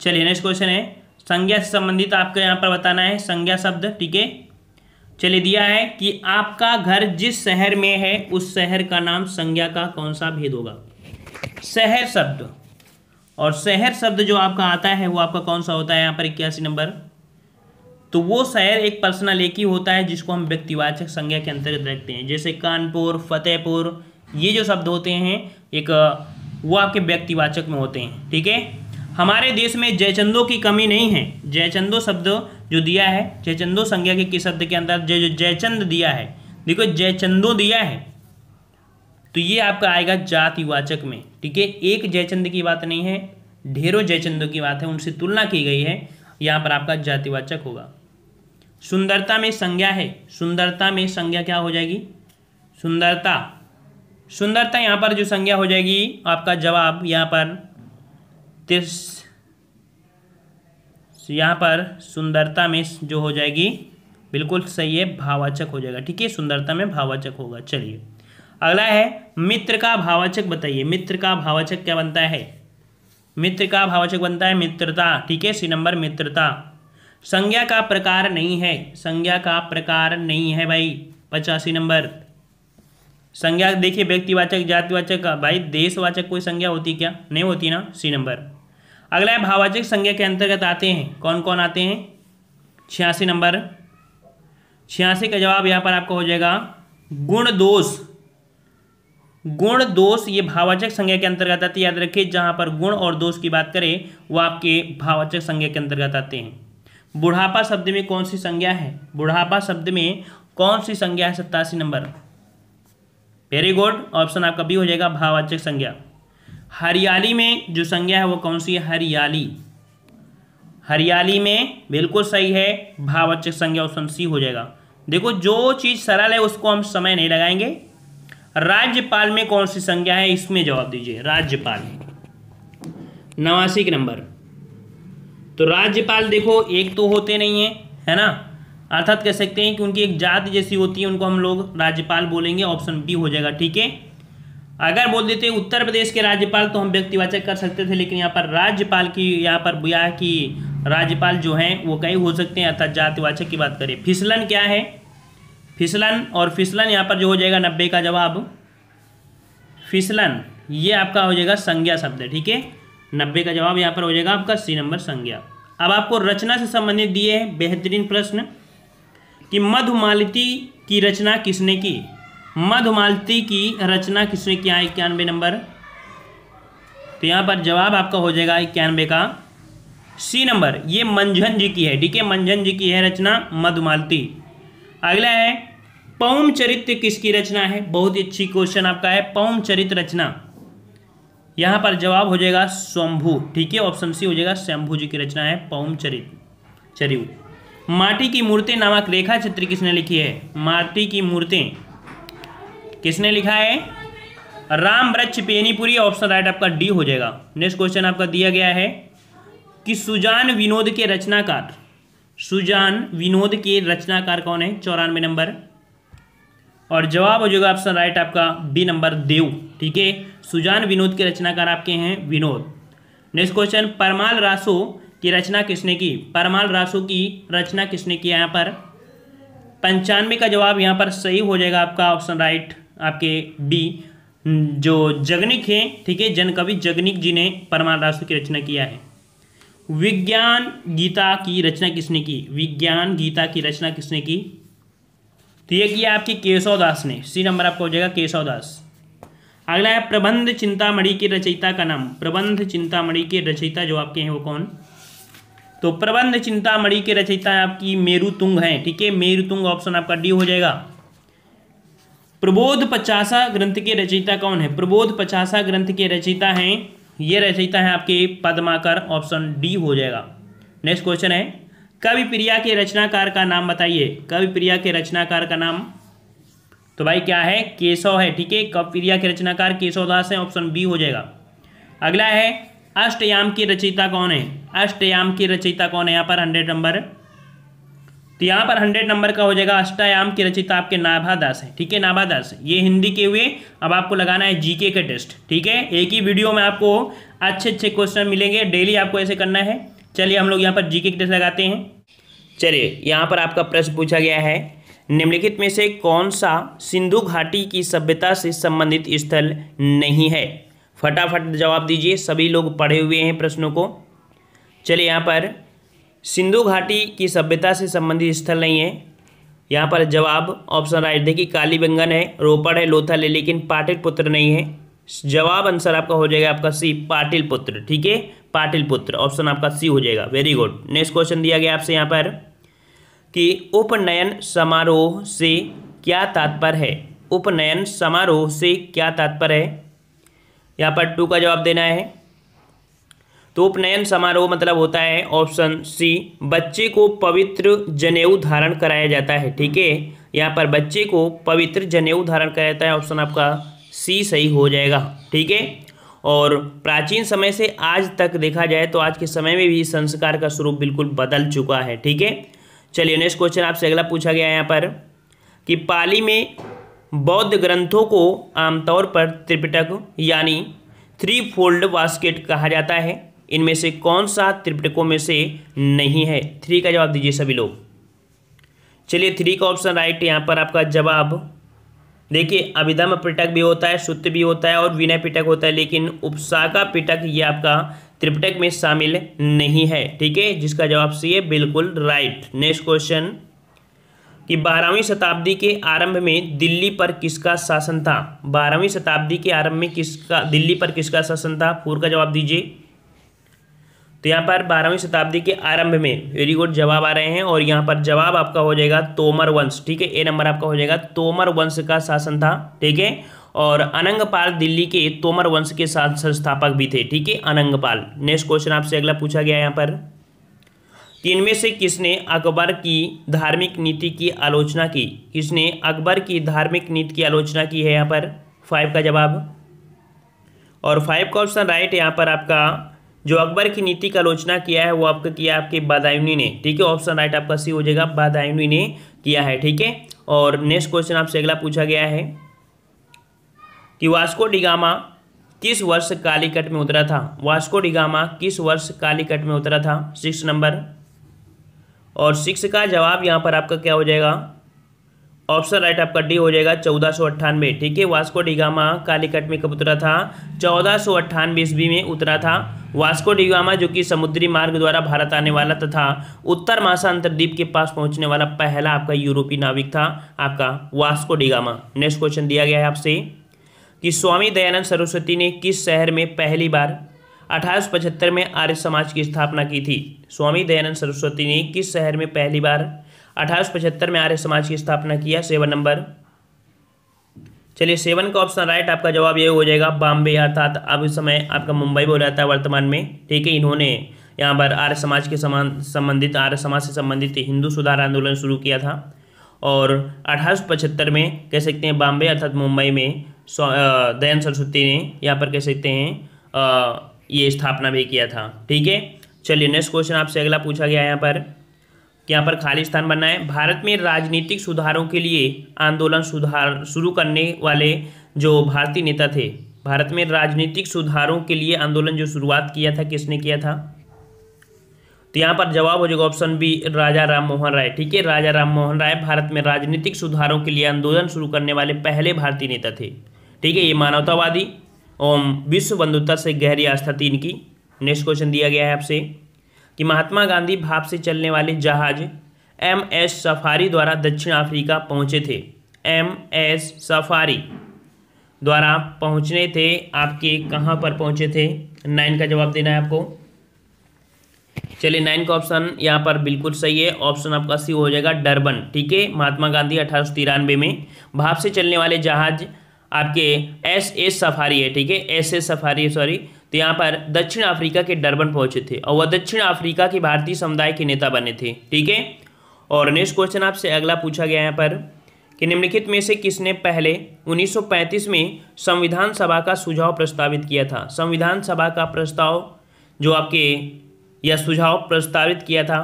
चलिए नेक्स्ट क्वेश्चन है संज्ञा से संबंधित आपको यहाँ पर बताना है संज्ञा शब्द ठीक है चलिए दिया है कि आपका घर जिस शहर में है उस शहर का नाम संज्ञा का कौन सा भेद होगा शहर शब्द और शहर शब्द जो आपका आता है वो आपका कौन सा होता है यहाँ पर इक्यासी नंबर तो वो शहर एक पर्सनल एक ही होता है जिसको हम व्यक्तिवाचक संज्ञा के अंतर्गत रखते हैं जैसे कानपुर फतेहपुर ये जो शब्द होते हैं एक वो आपके व्यक्तिवाचक में होते हैं ठीक है हमारे देश में जयचंदों की कमी नहीं है जयचंदो शब्द जो दिया है जयचंदो संज्ञा के किस शब्द के अंदर जय जयचंद दिया है देखो जयचंदो दिया है तो ये आपका आएगा जातिवाचक में ठीक है एक जयचंद की बात नहीं है ढेरों जयचंदों की बात है उनसे तुलना की गई है यहाँ पर आपका जातिवाचक होगा सुंदरता में संज्ञा है सुंदरता में संज्ञा क्या हो जाएगी सुंदरता सुंदरता यहाँ पर जो संज्ञा हो जाएगी आपका जवाब यहाँ पर तिरस तो यहाँ पर सुंदरता में जो हो जाएगी बिल्कुल सही है भावाचक हो जाएगा ठीक है सुंदरता में भावाचक होगा चलिए अगला है मित्र का भावाचक बताइए मित्र का भावाचक क्या बनता है मित्र का भावाचक बनता है मित्रता ठीक है सी नंबर मित्रता संज्ञा का प्रकार नहीं है संज्ञा का प्रकार नहीं है भाई पचासी नंबर संज्ञा देखिए व्यक्तिवाचक जातिवाचक भाई देशवाचक कोई संज्ञा होती क्या नहीं होती ना सी नंबर अगला है भावाचक संज्ञा के अंतर्गत आते हैं कौन कौन आते हैं छियासी नंबर छियासी का जवाब यहाँ पर आपका हो जाएगा गुण दोष गुण दोष ये भावाचक संज्ञा के अंतर्गत आती है याद रखिए जहाँ पर गुण और दोष की बात करें वो आपके भावाचक संज्ञा के अंतर्गत आते हैं बुढ़ापा शब्द में कौन सी संज्ञा है बुढ़ापा शब्द में कौन सी संज्ञा है सत्तासी नंबर वेरी गुड ऑप्शन आपका भी हो जाएगा भावाचक संज्ञा हरियाली में जो संज्ञा है वो कौन सी है हरियाली हरियाली में बिल्कुल सही है भावाचक संज्ञा ऑप्शन सी हो जाएगा देखो जो चीज़ सरल है उसको हम समय नहीं लगाएंगे राज्यपाल में कौन सी संज्ञा है इसमें जवाब दीजिए राज्यपाल नवासी के नंबर तो राज्यपाल देखो एक तो होते नहीं है है ना अर्थात कह सकते हैं कि उनकी एक जाति जैसी होती है उनको हम लोग राज्यपाल बोलेंगे ऑप्शन बी हो जाएगा ठीक है अगर बोल देते उत्तर प्रदेश के राज्यपाल तो हम व्यक्तिवाचक कर सकते थे लेकिन यहाँ पर राज्यपाल की यहाँ पर बुया की राज्यपाल जो हैं वो कई हो सकते हैं अर्थात जातिवाचक की बात करें फिसलन क्या है फिसलन और फिसलन यहाँ पर जो हो जाएगा नब्बे का जवाब फिसलन ये आपका हो जाएगा संज्ञा शब्द ठीक है नब्बे का जवाब यहाँ पर हो जाएगा आपका सी नंबर संज्ञा अब आपको रचना से संबंधित दिए हैं बेहतरीन प्रश्न कि मधुमालती की रचना किसने की मधुमालती की रचना किसने किया है इक्यानवे नंबर तो यहाँ पर जवाब आपका हो जाएगा इक्यानवे का सी नंबर ये मंझन जी की है डी के मंझन जी की है रचना मधुमालती अगला है पौम चरित्र किसकी रचना है बहुत ही अच्छी क्वेश्चन आपका है पौम चरित्र रचना यहाँ पर जवाब हो जाएगा शंभू ठीक है ऑप्शन सी हो जाएगा शंभू जी की रचना है पौम चरित्र चरिव माटी की मूर्ति नामक रेखा चित्र किसने लिखी है माटी की मूर्ति किसने लिखा है राम वृक्ष पेनीपुरी ऑप्शन राइट आपका डी हो जाएगा नेक्स्ट क्वेश्चन आपका दिया गया है कि सुजान विनोद के रचनाकार सुजान विनोद के रचनाकार कौन है चौरानवे नंबर और जवाब हो जाएगा ऑप्शन राइट आपका बी नंबर देव ठीक है सुजान विनोद के रचनाकार आपके हैं विनोद नेक्स्ट क्वेश्चन परमाल रासो की रचना किसने की परमाल रासो की रचना किसने की यहाँ पर पंचानवे का जवाब यहाँ पर सही हो जाएगा आपका ऑप्शन राइट आपके डी हम्म, जो जगनिक है ठीक है जन कवि जगनिक जी ने परमार राष्ट्र की रचना किया है विज्ञान गीता की रचना किसने की विज्ञान गीता की रचना किसने की तो ये किया आपके केशवदास ने सी नंबर आपका हो जाएगा केशवदास अगला है प्रबंध चिंतामणि के रचयिता का नाम प्रबंध चिंतामणि के रचयिता जो आपके हैं वो कौन तो प्रबंध चिंतामणि के रचयिता आपकी मेरुतुंग है ठीक है मेरुतुंग ऑप्शन आपका डी हो जाएगा प्रबोध पचासा ग्रंथ के रचयिता कौन है प्रबोध पचासा ग्रंथ के रचयिता हैं ये रचयिता है आपके पद्माकर ऑप्शन डी हो जाएगा नेक्स्ट क्वेश्चन है कवि प्रिया के रचनाकार का नाम बताइए कवि प्रिया के रचनाकार का नाम तो भाई क्या है केशव है ठीक है कवि प्रिया के रचनाकार केशव दास है ऑप्शन बी हो जाएगा अगला है अष्टयाम की रचयिता कौन है अष्टयाम की रचयिता कौन है यहाँ पर हंड्रेड नंबर तो यहाँ पर हंड्रेड नंबर का हो जाएगा अष्टायाम की रचिता आपके नाभा दास है ठीक है नाभा दास ये हिंदी के हुए अब आपको लगाना है जीके का टेस्ट ठीक है एक ही वीडियो में आपको अच्छे अच्छे क्वेश्चन मिलेंगे डेली आपको ऐसे करना है चलिए हम लोग यहाँ पर जीके के टेस्ट लगाते हैं चलिए यहाँ पर आपका प्रश्न पूछा गया है निम्नलिखित में से कौन सा सिंधु घाटी की सभ्यता से संबंधित स्थल नहीं है फटाफट जवाब दीजिए सभी लोग पढ़े हुए हैं प्रश्नों को चलिए यहाँ पर सिंधु घाटी की सभ्यता से संबंधित स्थल नहीं है यहाँ पर जवाब ऑप्शन राइट देखिए काली बंगन है रोपड़ है लोथल है लेकिन पाटिलपुत्र नहीं है जवाब आंसर आपका हो जाएगा आपका सी पाटिलपुत्र ठीक है पाटिलपुत्र ऑप्शन आपका सी हो जाएगा वेरी गुड नेक्स्ट क्वेश्चन दिया गया आपसे यहाँ पर कि उपनयन समारोह से क्या तात्पर्य है उपनयन समारोह से क्या तात्पर्य है यहाँ पर टू का जवाब देना है तो उपनयन समारोह मतलब होता है ऑप्शन सी बच्चे को पवित्र जनेऊ धारण कराया जाता है ठीक है यहाँ पर बच्चे को पवित्र जनेऊ धारण कराया जाता है ऑप्शन आपका सी सही हो जाएगा ठीक है और प्राचीन समय से आज तक देखा जाए तो आज के समय में भी संस्कार का स्वरूप बिल्कुल बदल चुका है ठीक है चलिए नेक्स्ट क्वेश्चन आपसे अगला पूछा गया है यहाँ पर कि पाली में बौद्ध ग्रंथों को आमतौर पर त्रिपिटक यानी थ्री फोल्ड बास्केट कहा जाता है इनमें से कौन सा त्रिपटकों में से नहीं है थ्री का जवाब दीजिए सभी लोग चलिए थ्री का ऑप्शन राइट यहाँ पर आपका जवाब देखिए अभिधम पिटक भी होता है सूत्र भी होता है और विनय पिटक होता है लेकिन उपसाका पिटक ये आपका त्रिपटक में शामिल नहीं है ठीक है जिसका जवाब सी है बिल्कुल राइट नेक्स्ट क्वेश्चन कि बारहवीं शताब्दी के आरंभ में दिल्ली पर किसका शासन था बारहवीं शताब्दी के आरंभ में किसका दिल्ली पर किसका शासन था फूर का जवाब दीजिए तो यहाँ पर बारहवीं शताब्दी के आरंभ में वेरी गुड जवाब आ रहे हैं और यहाँ पर जवाब आपका हो जाएगा तोमर वंश ठीक है ए नंबर आपका हो जाएगा तोमर वंश का शासन था ठीक है और अनंगपाल दिल्ली के तोमर वंश के साथ संस्थापक भी थे ठीक है अनंगपाल नेक्स्ट क्वेश्चन आपसे अगला पूछा गया यहाँ पर कि इनमें से किसने अकबर की धार्मिक नीति की आलोचना की किसने अकबर की धार्मिक नीति की आलोचना की है यहाँ पर फाइव का जवाब और फाइव का ऑप्शन राइट यहाँ पर आपका जो अकबर की नीति का आलोचना किया है वो आपका किया आपके बादायूनी ने ठीक है ऑप्शन राइट आपका सी हो जाएगा बादायूनी ने किया है ठीक है और नेक्स्ट क्वेश्चन आपसे अगला पूछा गया है कि वास्को डिगामा किस वर्ष कालीकट में उतरा था वास्को डिगामा किस वर्ष कालीकट में उतरा था सिक्स नंबर और सिक्स का जवाब यहाँ पर आपका क्या हो जाएगा ऑप्शन राइट आपका डी हो जाएगा चौदह सौ अट्ठानवे ठीक है वास्को डिगामा कालीकट में कब उतरा था चौदह सौ अट्ठानवे ईस्वी में उतरा था वास्को डिगामा जो कि समुद्री मार्ग द्वारा भारत आने वाला तथा उत्तर मासा अंतरद्वीप के पास पहुंचने वाला पहला आपका यूरोपीय नाविक था आपका वास्को डिगामा नेक्स्ट क्वेश्चन दिया गया है आपसे कि स्वामी दयानंद सरस्वती ने किस शहर में पहली बार अठारह में आर्य समाज की स्थापना की थी स्वामी दयानंद सरस्वती ने किस शहर में पहली बार अठारह में आर्य समाज की स्थापना किया सेवन नंबर चलिए सेवन का ऑप्शन राइट आपका जवाब ये हो जाएगा बॉम्बे अर्थात अब इस समय आपका मुंबई बोला जाता है वर्तमान में ठीक है इन्होंने यहाँ पर आर्य समाज के समान संबंधित आर्य समाज से संबंधित हिंदू सुधार आंदोलन शुरू किया था और अठारह में कह सकते हैं बॉम्बे अर्थात मुंबई में दयान सरस्वती ने यहाँ पर कह सकते हैं ये स्थापना भी किया था ठीक है चलिए नेक्स्ट क्वेश्चन आपसे अगला पूछा गया यहाँ पर यहाँ पर खाली स्थान बनना है भारत में राजनीतिक सुधारों के लिए आंदोलन सुधार शुरू करने वाले जो भारतीय नेता थे भारत में राजनीतिक सुधारों के लिए आंदोलन जो शुरुआत किया था किसने किया था तो यहाँ पर जवाब हो जाएगा ऑप्शन बी राजा राम मोहन राय ठीक है राजा राम मोहन राय भारत में राजनीतिक सुधारों के लिए आंदोलन शुरू करने वाले पहले भारतीय नेता थे ठीक है ये मानवतावादी और विश्व बंधुता से गहरी आस्था थी इनकी नेक्स्ट क्वेश्चन दिया गया है आपसे कि महात्मा गांधी भाप से चलने वाले जहाज एम एस सफारी द्वारा दक्षिण अफ्रीका पहुंचे थे एम एस सफारी द्वारा पहुंचने थे आपके कहां पर पहुंचे थे नाइन का जवाब देना है आपको चलिए नाइन का ऑप्शन यहां पर बिल्कुल सही है ऑप्शन आपका सी हो जाएगा डरबन ठीक है महात्मा गांधी अठारह में भाप से चलने वाले जहाज आपके एस एस सफारी है ठीक है एस एस सफारी सॉरी तो यहाँ पर दक्षिण अफ्रीका के डरबन पहुंचे थे और वह दक्षिण अफ्रीका के भारतीय समुदाय के नेता बने थे ठीक है और नेक्स्ट क्वेश्चन आपसे अगला पूछा गया यहाँ पर कि निम्नलिखित में से किसने पहले 1935 में संविधान सभा का सुझाव प्रस्तावित किया था संविधान सभा का प्रस्ताव जो आपके यह सुझाव प्रस्तावित किया था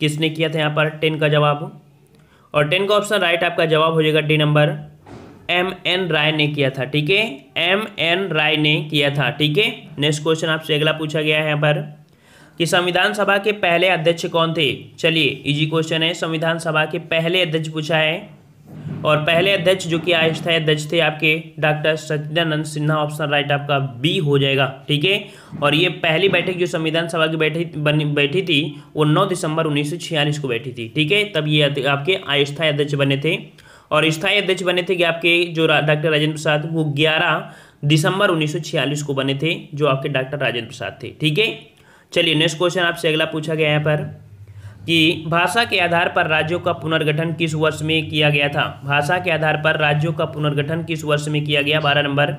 किसने किया था यहाँ पर टेन का जवाब और टेन का ऑप्शन राइट आपका जवाब हो जाएगा D number M N Roy ने किया था ठीक है एम एन राय ने किया था ठीक है नेक्स्ट क्वेश्चन आपसे अगला पूछा गया है यहाँ पर कि संविधान सभा के पहले अध्यक्ष कौन थे चलिए इजी क्वेश्चन है संविधान सभा के पहले अध्यक्ष पूछा है और पहले अध्यक्ष जो कि अस्थायी अध्यक्ष थे आपके doctor Satyanand Sinha option right आपका बी हो जाएगा ठीक है और ये पहली बैठक जो संविधान सभा की बैठी बनी बैठी थी वो 9 दिसंबर 1946 को बैठी थी ठीक है तब ये आपके अस्थायी अध्यक्ष बने थे और स्थायी अध्यक्ष बने थे कि आपके जो डॉक्टर राजेंद्र प्रसाद वो ग्यारह दिसंबर 1946 को बने थे जो आपके डॉक्टर राजेंद्र प्रसाद थे ठीक है चलिए नेक्स्ट क्वेश्चन आपसे अगला पूछा गया यहाँ पर कि भाषा के आधार पर राज्यों का पुनर्गठन किस वर्ष में किया गया था भाषा के आधार पर राज्यों का पुनर्गठन किस वर्ष में किया गया बारह नंबर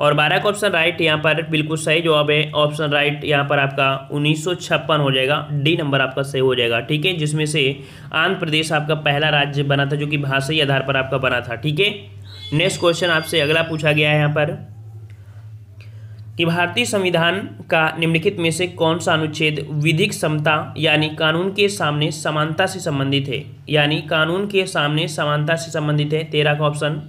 और बारह का ऑप्शन राइट यहाँ पर बिल्कुल सही जवाब है ऑप्शन राइट यहाँ पर आपका उन्नीस हो जाएगा डी नंबर आपका सही हो जाएगा ठीक है जिसमें से आंध्र प्रदेश आपका पहला राज्य बना था जो कि भाषाई आधार पर आपका बना था ठीक है नेक्स्ट क्वेश्चन आपसे अगला पूछा गया है यहाँ पर कि भारतीय संविधान का निम्नलिखित में से कौन सा अनुच्छेद विधिक समता यानी कानून के सामने समानता से संबंधित है यानी कानून के सामने समानता से संबंधित है तेरह का ऑप्शन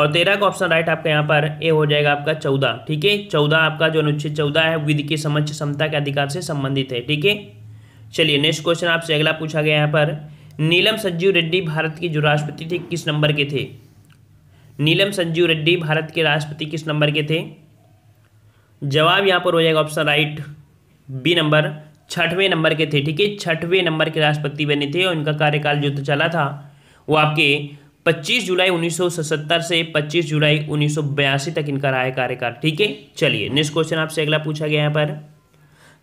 और तेरह का ऑप्शन राइट आपका यहाँ पर ए हो जाएगा आपका चौदह ठीक है चौदह आपका जो अनुच्छेद चौदह है विधि की समझ क्षमता के अधिकार से संबंधित है ठीक है चलिए नेक्स्ट क्वेश्चन आपसे अगला पूछा गया यहाँ पर नीलम संजीव रेड्डी भारत की जो राष्ट्रपति थे किस नंबर के थे नीलम संजीव रेड्डी भारत के राष्ट्रपति किस नंबर के थे जवाब यहाँ पर हो जाएगा ऑप्शन राइट बी नंबर छठवें नंबर के थे ठीक है छठवें नंबर के राष्ट्रपति बने थे और उनका कार्यकाल जो तो चला था वो आपके 25 जुलाई 1977 से 25 जुलाई 1982 तक इनका रहा है कार्यकाल ठीक है चलिए नेक्स्ट क्वेश्चन आपसे अगला पूछा गया यहाँ पर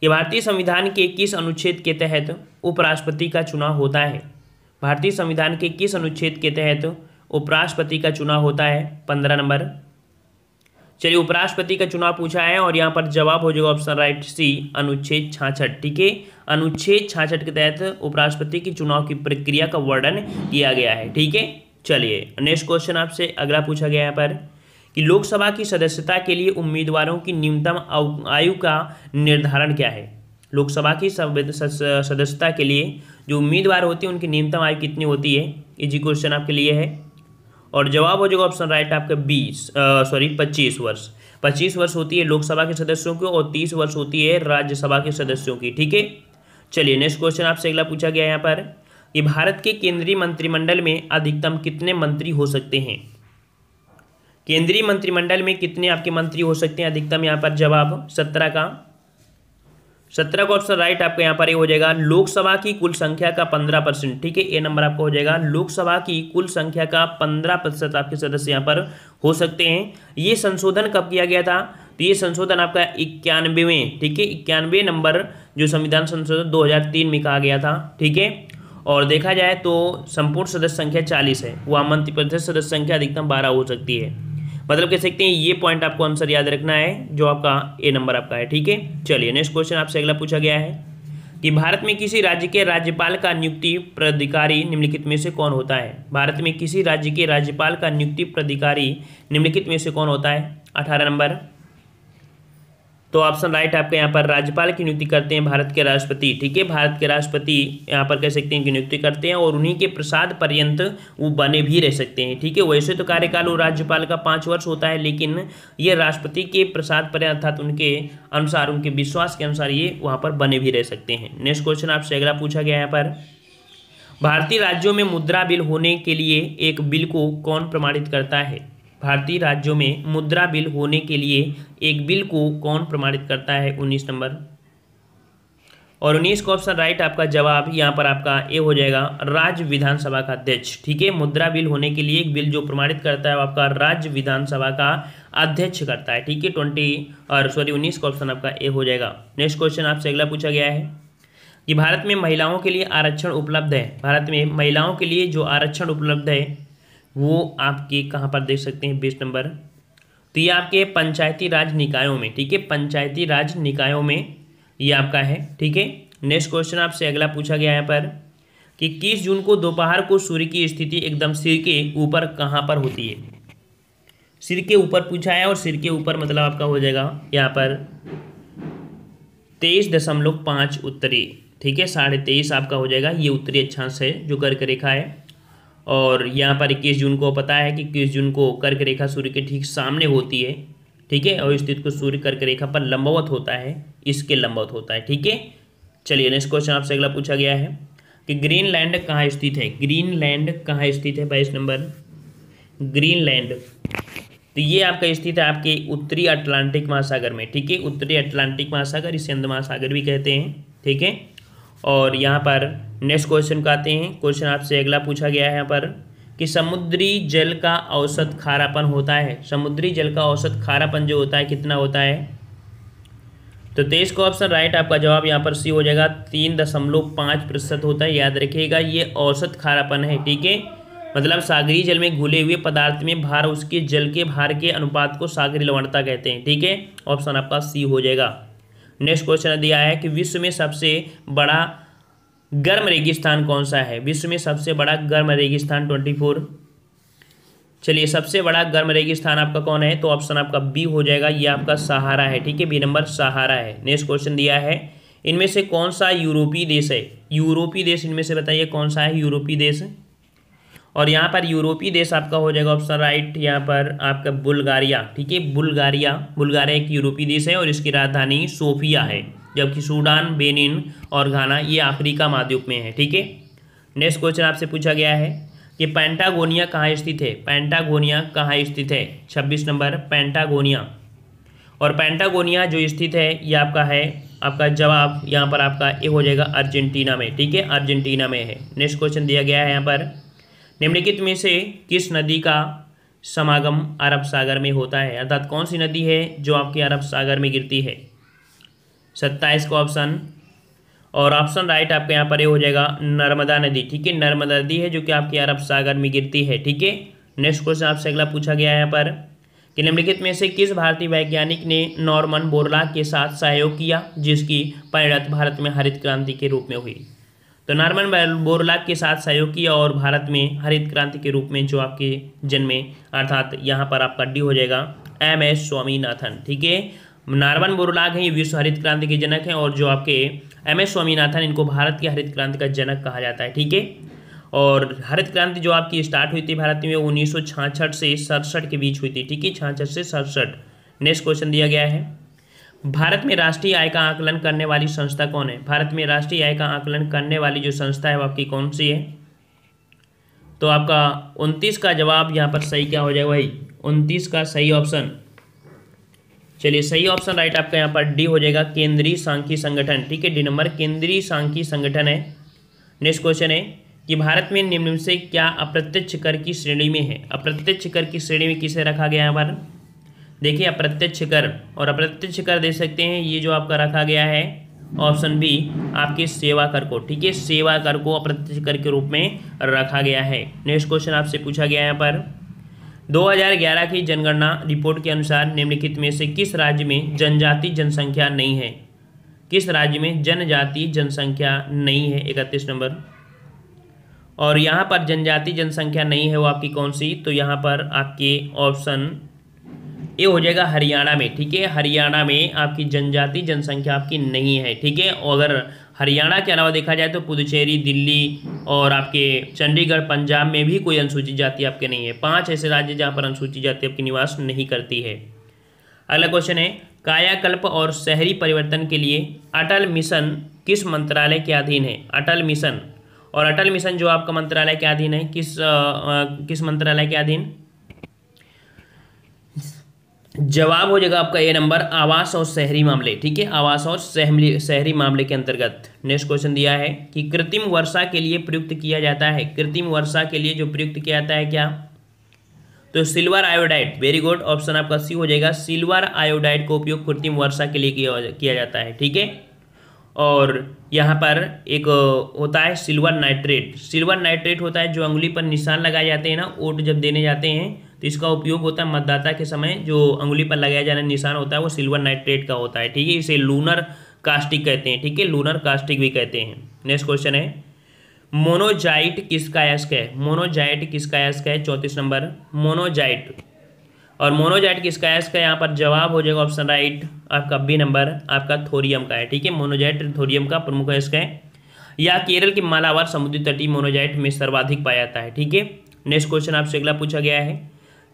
कि भारतीय संविधान के किस अनुच्छेद के तहत उपराष्ट्रपति का चुनाव होता है भारतीय संविधान के किस अनुच्छेद के तहत उपराष्ट्रपति का चुनाव होता है पंद्रह नंबर चलिए उपराष्ट्रपति का चुनाव पूछा है और यहाँ पर जवाब हो जाएगा ऑप्शन राइट सी अनुच्छेद छाछठ ठीक है अनुच्छेद छाछठ के तहत उपराष्ट्रपति के चुनाव की प्रक्रिया का वर्णन किया गया है ठीक है चलिए नेक्स्ट क्वेश्चन आपसे अगला पूछा गया यहाँ पर कि लोकसभा की सदस्यता के लिए उम्मीदवारों की न्यूनतम आयु का निर्धारण क्या है लोकसभा की सदस्यता के लिए जो उम्मीदवार होते हैं उनकी न्यूनतम आयु कितनी होती है इजी क्वेश्चन आपके लिए है और जवाब हो जाएगा ऑप्शन राइट आपका बीस सॉरी पच्चीस वर्ष पच्चीस वर्ष होती है लोकसभा के सदस्यों की और तीस वर्ष होती है राज्यसभा के सदस्यों की ठीक है चलिए नेक्स्ट क्वेश्चन आपसे अगला पूछा गया यहाँ पर कि भारत के केंद्रीय मंत्रिमंडल में अधिकतम कितने मंत्री हो सकते हैं केंद्रीय मंत्रिमंडल में कितने आपके मंत्री हो सकते हैं अधिकतम यहाँ पर जवाब सत्रह का सत्रह का ऑप्शन राइट आपका यहाँ पर ये हो जाएगा लोकसभा की कुल संख्या का पंद्रह परसेंट ठीक है ए नंबर आपका हो जाएगा लोकसभा की कुल संख्या का पंद्रह प्रतिशत आपके सदस्य यहाँ पर हो सकते हैं ये संशोधन कब किया गया था तो ये संशोधन आपका इक्यानवे ठीक है इक्यानवे नंबर जो संविधान संशोधन दो में कहा गया था ठीक है और देखा जाए तो संपूर्ण सदस्य संख्या चालीस है वह मंत्रिपरिषद सदस्य संख्या अधिकतम बारह हो सकती है मतलब कह सकते हैं ये पॉइंट आपको आंसर याद रखना है जो आपका ए नंबर आपका है ठीक है चलिए नेक्स्ट क्वेश्चन आपसे अगला पूछा गया है कि भारत में किसी राज्य के राज्यपाल का नियुक्ति प्राधिकारी निम्नलिखित में से कौन होता है भारत में किसी राज्य के राज्यपाल का नियुक्ति प्राधिकारी निम्नलिखित में से कौन होता है अठारह नंबर तो ऑप्शन राइट आपके यहाँ पर राज्यपाल की नियुक्ति करते हैं भारत के राष्ट्रपति ठीक है भारत के राष्ट्रपति यहाँ पर कह सकते हैं कि नियुक्ति करते हैं और उन्हीं के प्रसाद पर्यंत वो बने भी रह सकते हैं ठीक है वैसे तो कार्यकाल वो राज्यपाल का पाँच वर्ष होता है लेकिन ये राष्ट्रपति के प्रसाद पर्यंत अर्थात उनके अनुसार उनके विश्वास के अनुसार ये वहाँ पर बने भी रह सकते हैं नेक्स्ट क्वेश्चन आपसे अगला पूछा गया यहाँ पर भारतीय राज्यों में मुद्रा बिल होने के लिए एक बिल को कौन प्रमाणित करता है भारतीय राज्यों में मुद्रा बिल होने के लिए एक बिल को कौन प्रमाणित करता है उन्नीस नंबर और उन्नीस का ऑप्शन राइट आपका जवाब यहाँ पर आपका ए हो जाएगा राज्य विधानसभा का अध्यक्ष ठीक है मुद्रा बिल होने के लिए एक बिल जो प्रमाणित करता है वो आपका राज्य विधानसभा का अध्यक्ष करता है ठीक है ट्वेंटी और सॉरी उन्नीस का ऑप्शन आपका ए हो जाएगा नेक्स्ट क्वेश्चन आपसे अगला पूछा गया है कि भारत में महिलाओं के लिए आरक्षण उपलब्ध है भारत में महिलाओं के लिए जो आरक्षण उपलब्ध है वो आपके कहाँ पर देख सकते हैं बीस नंबर तो ये आपके पंचायती राज निकायों में ठीक है पंचायती राज निकायों में ये आपका है ठीक है नेक्स्ट क्वेश्चन आपसे अगला पूछा गया यहाँ पर कि इक्कीस जून को दोपहर को सूर्य की स्थिति एकदम सिर के ऊपर कहाँ पर होती है सिर के ऊपर पूछा है और सिर के ऊपर मतलब आपका हो जाएगा यहाँ पर तेईस दशमलव पाँच उत्तरी ठीक है साढ़े तेईस आपका हो जाएगा ये उत्तरी अच्छा से जो कर्क रेखा है और यहाँ पर इक्कीस जून को पता है कि इक्कीस जून को कर्क रेखा सूर्य के ठीक सामने होती है ठीक है और स्थित को सूर्य कर्क रेखा पर लंबवत होता है इसके लंबवत होता है ठीक है चलिए नेक्स्ट क्वेश्चन आपसे अगला पूछा गया है कि ग्रीन लैंड कहाँ स्थित है ग्रीन लैंड कहाँ स्थित है बाईस नंबर ग्रीन लैंड तो ये आपका स्थित है आपके उत्तरी अटलांटिक महासागर में ठीक है उत्तरी अटलांटिक महासागर इसे अंध महासागर भी कहते हैं ठीक है और यहाँ पर नेक्स्ट क्वेश्चन को आते हैं क्वेश्चन आपसे अगला पूछा गया है यहाँ पर कि समुद्री जल का औसत खारापन होता है समुद्री जल का औसत खारापन जो होता है कितना होता है तो तेईस को ऑप्शन राइट आपका जवाब यहाँ पर सी हो जाएगा तीन दशमलव पाँच प्रतिशत होता है याद रखिएगा ये औसत खारापन है ठीक है मतलब सागरी जल में घुले हुए पदार्थ में भार उसके जल के भार के अनुपात को सागरी लवणता कहते हैं ठीक है ऑप्शन आपका सी हो जाएगा नेक्स्ट क्वेश्चन दिया है कि विश्व में सबसे बड़ा गर्म रेगिस्तान कौन सा है विश्व में सबसे बड़ा गर्म रेगिस्तान ट्वेंटी फोर चलिए सबसे बड़ा गर्म रेगिस्तान आपका कौन है तो ऑप्शन आपका बी हो जाएगा ये आपका सहारा है ठीक है बी नंबर सहारा है नेक्स्ट क्वेश्चन दिया है इनमें से कौन सा यूरोपीय देश है यूरोपीय देश इनमें से बताइए कौन सा है यूरोपीय देश और यहाँ पर यूरोपीय देश आपका हो जाएगा ऑप्शन राइट यहाँ पर आपका बुल्गारिया ठीक है बुल्गारिया बुल्गारिया एक यूरोपीय देश है और इसकी राजधानी सोफिया है जबकि सूडान बेनिन और घाना ये अफ्रीका महाद्वीप में है ठीक है नेक्स्ट क्वेश्चन आपसे पूछा गया है कि पैंटागोनिया कहाँ स्थित है पैंटागोनिया कहाँ स्थित है छब्बीस नंबर पैंटागोनिया और पैंटागोनिया जो स्थित है ये आपका है आपका जवाब यहाँ पर आपका ये हो जाएगा अर्जेंटीना में ठीक है अर्जेंटीना में है नेक्स्ट क्वेश्चन दिया गया है यहाँ पर निम्नलिखित में से किस नदी का समागम अरब सागर में होता है अर्थात कौन सी नदी है जो आपके अरब सागर में गिरती है सत्ताईस को ऑप्शन और ऑप्शन राइट आपके यहाँ पर ये हो जाएगा नर्मदा नदी ठीक है नर्मदा नदी है जो कि आपके अरब सागर में गिरती है ठीक है नेक्स्ट क्वेश्चन आपसे अगला पूछा गया है यहाँ पर कि निम्नलिखित में से किस भारतीय वैज्ञानिक ने नॉर्मन बोरला के साथ सहयोग किया जिसकी परिणत भारत में हरित क्रांति के रूप में हुई तो नॉर्मन बोरला के साथ सहयोग किया और भारत में हरित क्रांति के रूप में जो आपके जन्मे अर्थात यहाँ पर आपका डी हो जाएगा एम एस स्वामीनाथन ठीक है नारवन बोरलाग हैं ये विश्व हरित क्रांति के जनक हैं और जो आपके एम एस स्वामीनाथन इनको भारत की हरित क्रांति का जनक कहा जाता है ठीक है और हरित क्रांति जो आपकी स्टार्ट हुई थी भारत में उन्नीस से सड़सठ के बीच हुई थी ठीक है छाछठ से सड़सठ नेक्स्ट क्वेश्चन दिया गया है भारत में राष्ट्रीय आय का आकलन करने वाली संस्था कौन है भारत में राष्ट्रीय आय का आकलन करने वाली जो संस्था है वो आपकी कौन सी है तो आपका उनतीस का जवाब यहाँ पर सही क्या हो जाएगा भाई उनतीस का सही ऑप्शन चलिए सही ऑप्शन राइट आपका यहाँ पर डी हो जाएगा केंद्रीय सांख्यी संगठन ठीक है डी नंबर केंद्रीय सांख्यी संगठन है नेक्स्ट क्वेश्चन है कि भारत में निम्न से क्या अप्रत्यक्ष कर की श्रेणी में है अप्रत्यक्ष कर की श्रेणी में किसे रखा गया है पर देखिए अप्रत्यक्ष कर और अप्रत्यक्ष कर दे सकते हैं ये जो आपका रखा गया है ऑप्शन बी आपके सेवा कर को ठीक है सेवा कर को अप्रत्यक्ष कर के रूप में रखा गया है नेक्स्ट क्वेश्चन आपसे पूछा गया है यहाँ पर 2011 की जनगणना रिपोर्ट के अनुसार निम्नलिखित में से किस राज्य में जनजाति जनसंख्या नहीं है किस राज्य में जनजाति जनसंख्या नहीं है इकतीस नंबर और यहाँ पर जनजाति जनसंख्या नहीं है वो आपकी कौन सी तो यहाँ पर आपके ऑप्शन ये हो जाएगा हरियाणा में ठीक है हरियाणा में आपकी जनजाति जनसंख्या आपकी नहीं है ठीक है अगर हरियाणा के अलावा देखा जाए तो पुदुचेरी दिल्ली और आपके चंडीगढ़ पंजाब में भी कोई अनुसूचित जाति आपके नहीं है पांच ऐसे राज्य जहाँ पर अनुसूचित जाति आपकी निवास नहीं करती है अगला क्वेश्चन है कायाकल्प और शहरी परिवर्तन के लिए अटल मिशन किस मंत्रालय के अधीन है अटल मिशन और अटल मिशन जो आपका मंत्रालय के अधीन है किस आ, किस मंत्रालय के अधीन जवाब हो जाएगा आपका ए नंबर आवास और शहरी मामले ठीक है आवास और शहरी शहरी मामले के अंतर्गत नेक्स्ट क्वेश्चन दिया है कि कृत्रिम वर्षा के लिए प्रयुक्त किया जाता है कृत्रिम वर्षा के लिए जो प्रयुक्त किया जाता है क्या तो silver iodide very good option आपका सी हो जाएगा सिल्वर आयोडाइड का उपयोग कृत्रिम वर्षा के लिए किया जाता है ठीक है और यहाँ पर एक होता है सिल्वर नाइट्रेट सिल्वर नाइट्रेट होता है जो अंगुली पर निशान लगाए जाते हैं ना वोट जब देने जाते हैं तो इसका उपयोग होता है मतदाता के समय जो अंगुली पर लगाया जाने निशान होता है वो सिल्वर नाइट्रेट का होता है ठीक है इसे लूनर कास्टिक कहते हैं ठीक है लूनर कास्टिक भी कहते हैं नेक्स्ट क्वेश्चन है मोनोजाइट किसका अयस्क है मोनोजाइट किसका अयस्क है चौंतीस नंबर मोनोजाइट और मोनोजाइट किसका है इसका यहाँ पर जवाब हो जाएगा ऑप्शन राइट आपका बी नंबर आपका थोरियम का है ठीक है मोनोजाइट थोरियम का प्रमुख है इसका है या केरल के मालावार समुद्री तटीय मोनोजाइट में सर्वाधिक पाया जाता है ठीक है नेक्स्ट क्वेश्चन आपसे अगला पूछा गया है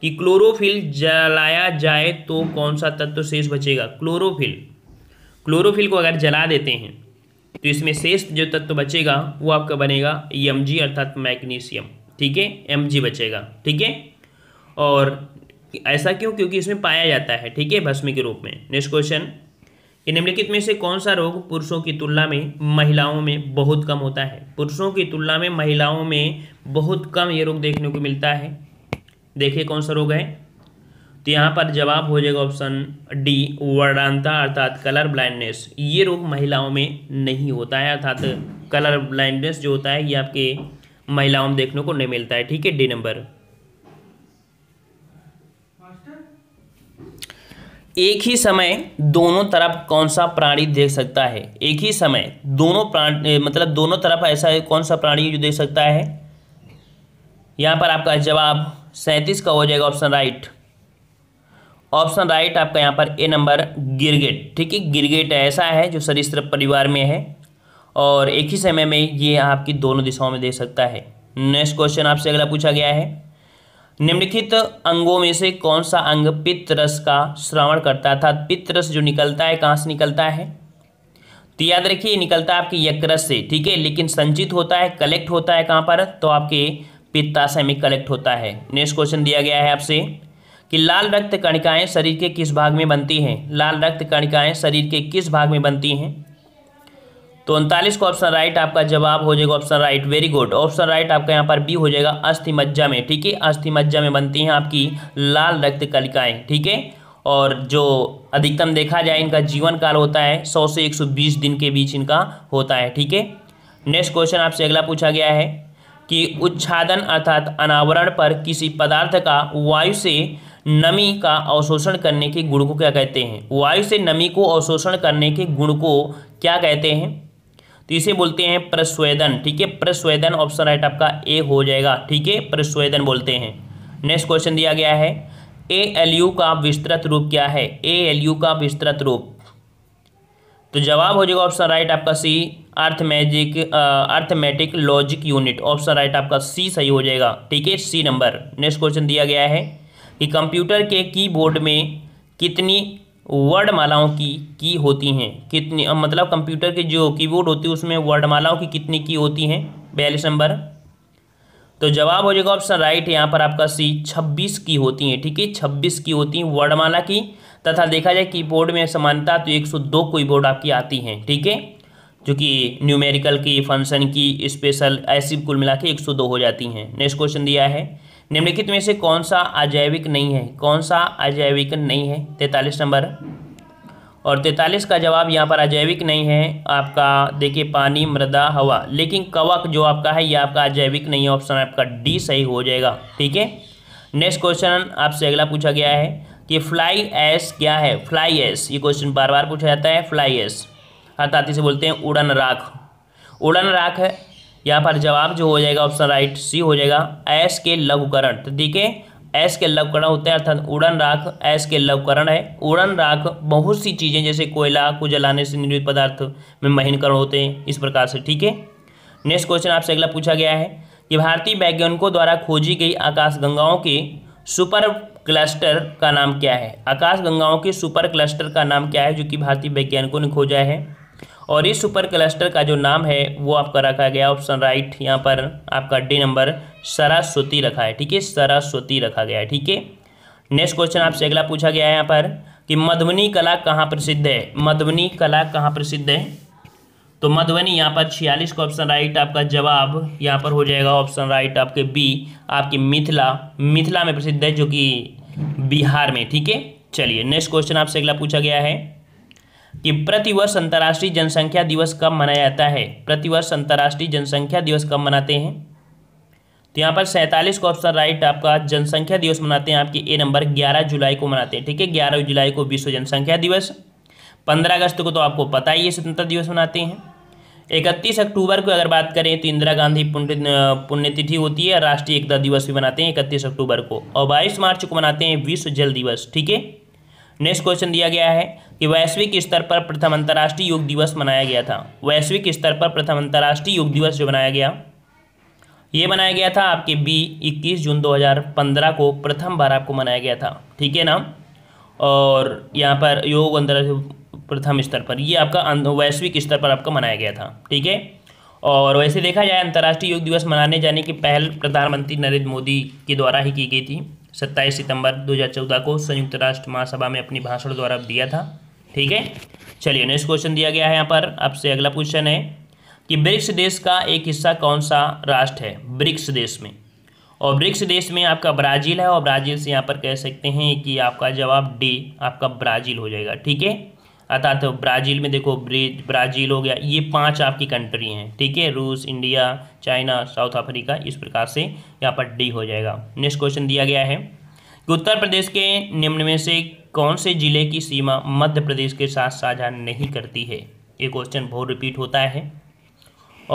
कि क्लोरोफिल जलाया जाए तो कौन सा तत्व शेष बचेगा क्लोरोफिल क्लोरोफिल को अगर जला देते हैं तो इसमें शेष जो तत्व तो बचेगा वो आपका बनेगा एम अर्थात मैग्नीशियम ठीक है एम बचेगा ठीक है और ऐसा क्यों क्योंकि इसमें पाया जाता है ठीक है भस्म के रूप में नेक्स्ट क्वेश्चन कि निम्नलिखित में से कौन सा रोग पुरुषों की तुलना में महिलाओं में बहुत कम होता है पुरुषों की तुलना में महिलाओं में बहुत कम ये रोग देखने को मिलता है देखिए कौन सा रोग है तो यहाँ पर जवाब हो जाएगा ऑप्शन डी वर्णांता अर्थात कलर ब्लाइंडनेस ये रोग महिलाओं में नहीं होता है अर्थात कलर ब्लाइंडनेस जो होता है ये आपके महिलाओं में देखने को नहीं मिलता है ठीक है डी नंबर एक ही समय दोनों तरफ कौन सा प्राणी देख सकता है एक ही समय दोनों प्राणी मतलब दोनों तरफ ऐसा कौन सा प्राणी जो देख सकता है यहाँ पर आपका जवाब सैंतीस का हो जाएगा ऑप्शन राइट ऑप्शन राइट आपका यहाँ पर ए नंबर गिरगेट ठीक है गिरगेट ऐसा है जो सरिस्त्र परिवार में है और एक ही समय में ये आपकी दोनों दिशाओं में देख सकता है नेक्स्ट क्वेश्चन आपसे अगला पूछा गया है निम्नलिखित अंगों में से कौन सा अंग पित्त रस का श्रवण करता है अर्थात पित्त रस जो निकलता है कहाँ से निकलता है तो याद रखिए निकलता है आपके यकृत से ठीक है लेकिन संचित होता है कलेक्ट होता है कहाँ पर तो आपके पित्ताशय में कलेक्ट होता है नेक्स्ट क्वेश्चन दिया गया है आपसे कि लाल रक्त कणिकाएं शरीर के किस भाग में बनती हैं लाल रक्त कणिकाएं शरीर के किस भाग में बनती हैं तो उनतालीस को ऑप्शन राइट आपका जवाब हो जाएगा option right very good option right आपका यहाँ पर बी हो जाएगा अस्थि मज्जा में ठीक है अस्थि मज्जा में बनती हैं आपकी लाल रक्त कलिकाएँ ठीक है और जो अधिकतम देखा जाए इनका जीवन काल होता है सौ से एक दिन के बीच इनका होता है ठीक है नेक्स्ट क्वेश्चन आपसे अगला पूछा गया है कि उच्छादन अर्थात अनावरण पर किसी पदार्थ का वायु से नमी का अवशोषण करने के गुण को क्या कहते हैं वायु से नमी को अवशोषण करने के गुण को क्या कहते हैं तो इसे बोलते हैं प्रस्वेदन ठीक है प्रस्वेदन ऑप्शन राइट आपका ए हो जाएगा ठीक है प्रस्वेदन बोलते हैं नेक्स्ट क्वेश्चन दिया गया है ए एल यू का विस्तृत रूप क्या है ए एल यू का विस्तृत रूप तो जवाब हो जाएगा ऑप्शन राइट आपका C arithmetic arithmetic logic unit option right आपका सी सही हो जाएगा ठीक है सी नंबर नेक्स्ट क्वेश्चन दिया गया है कि कंप्यूटर के कीबोर्ड में कितनी वर्डमालाओं की की होती हैं कितनी मतलब कंप्यूटर के जो कीबोर्ड होती है उसमें वर्डमालाओं की कितनी की होती हैं बयालीस नंबर तो जवाब हो जाएगा ऑप्शन राइट यहाँ पर आपका सी छब्बीस की होती हैं ठीक है छब्बीस की होती हैं वर्णमाला की तथा देखा जाए कीबोर्ड में समानता तो एक सौ दो कीबोर्ड आपकी आती हैं ठीक है जो कि न्यूमेरिकल की फंक्शन की स्पेशल ऐसी कुल मिला के एक सौ दो हो जाती हैं नेक्स्ट क्वेश्चन दिया है निम्नलिखित में से कौन सा अजैविक नहीं है कौन सा अजैविक नहीं है तैंतालीस नंबर और तैंतालीस का जवाब यहाँ पर अजैविक नहीं है आपका देखिए पानी मृदा हवा लेकिन कवक जो आपका है ये आपका अजैविक नहीं है ऑप्शन आपका डी सही हो जाएगा ठीक है नेक्स्ट क्वेश्चन आपसे अगला पूछा गया है कि फ्लाई एस क्या है फ्लाई एस ये क्वेश्चन बार बार पूछा जाता है फ्लाई एस अर्थात इसे बोलते हैं उड़न राख उड़न राख है यहाँ पर जवाब जो हो जाएगा ऑप्शन राइट सी हो जाएगा एस के लघुकरण तो देखिए ऐस के लवकरण होते हैं अर्थात उड़न राख ऐस के लवकरण है उड़न राख बहुत सी चीज़ें जैसे कोयला को जलाने से निर्मित पदार्थ में महीनकरण होते हैं इस प्रकार से ठीक है नेक्स्ट क्वेश्चन आपसे अगला पूछा गया है कि भारतीय वैज्ञानिकों द्वारा खोजी गई आकाशगंगाओं के सुपर क्लस्टर का नाम क्या है आकाशगंगाओं के सुपर क्लस्टर का नाम क्या है जो कि भारतीय वैज्ञानिकों ने खोजा है और इस सुपर क्लस्टर का जो नाम है वो आपका रखा गया ऑप्शन राइट यहाँ पर आपका डी नंबर सरास्वती रखा है ठीक है सरास्वती रखा गया है ठीक है नेक्स्ट क्वेश्चन आपसे अगला पूछा गया है यहाँ पर कि मधुबनी कला कहाँ प्रसिद्ध है मधुबनी कला कहाँ प्रसिद्ध है तो मधुबनी यहाँ पर छियालीस का ऑप्शन राइट आपका जवाब यहाँ पर हो जाएगा ऑप्शन राइट आपके बी आपकी मिथिला मिथिला में प्रसिद्ध है जो कि बिहार में ठीक है चलिए नेक्स्ट क्वेश्चन आपसे अगला पूछा गया है कि प्रतिवर्ष अंतर्राष्ट्रीय जनसंख्या दिवस कब मनाया जाता है प्रतिवर्ष अंतर्राष्ट्रीय जनसंख्या दिवस कब मनाते हैं तो यहाँ पर सैंतालीस का ऑप्शन राइट आपका जनसंख्या दिवस मनाते हैं आपके ए नंबर ग्यारह जुलाई को मनाते हैं ठीक है ग्यारह जुलाई को विश्व जनसंख्या दिवस पंद्रह अगस्त को तो आपको पता ही है स्वतंत्रता दिवस मनाते हैं इकतीस अक्टूबर को अगर बात करें तो इंदिरा गांधी पुण्य पुण्यतिथि होती है राष्ट्रीय एकता दिवस भी मनाते हैं इकतीस अक्टूबर को और बाईस मार्च को मनाते हैं विश्व जल दिवस ठीक है नेक्स्ट क्वेश्चन दिया गया है कि वैश्विक स्तर पर प्रथम अंतर्राष्ट्रीय योग दिवस मनाया गया था वैश्विक स्तर पर प्रथम अंतर्राष्ट्रीय योग दिवस जो मनाया गया ये मनाया गया था आपके बी 21 जून 2015 को प्रथम बार आपको मनाया गया था ठीक है ना और यहाँ पर योग अंतर्राष्ट्रीय प्रथम स्तर पर ये आपका वैश्विक स्तर पर आपका मनाया गया था ठीक है और वैसे देखा जाए अंतर्राष्ट्रीय योग दिवस मनाने जाने की पहल प्रधानमंत्री नरेंद्र मोदी के द्वारा ही की गई थी सत्ताईस सितंबर 2014 को संयुक्त राष्ट्र महासभा में अपनी भाषण द्वारा दिया था ठीक है चलिए नेक्स्ट क्वेश्चन दिया गया है यहाँ पर आपसे अगला क्वेश्चन है कि ब्रिक्स देश का एक हिस्सा कौन सा राष्ट्र है ब्रिक्स देश में और ब्रिक्स देश में आपका ब्राज़ील है और ब्राज़ील से यहाँ पर कह सकते हैं कि आपका जवाब डी आपका ब्राज़ील हो जाएगा ठीक है अर्थात ब्राज़ील में देखो ब्राज़ील हो गया ये पांच आपकी कंट्री हैं ठीक है रूस इंडिया चाइना साउथ अफ्रीका इस प्रकार से यहाँ पर डी हो जाएगा नेक्स्ट क्वेश्चन दिया गया है कि उत्तर प्रदेश के निम्न में से कौन से जिले की सीमा मध्य प्रदेश के साथ साझा नहीं करती है ये क्वेश्चन बहुत रिपीट होता है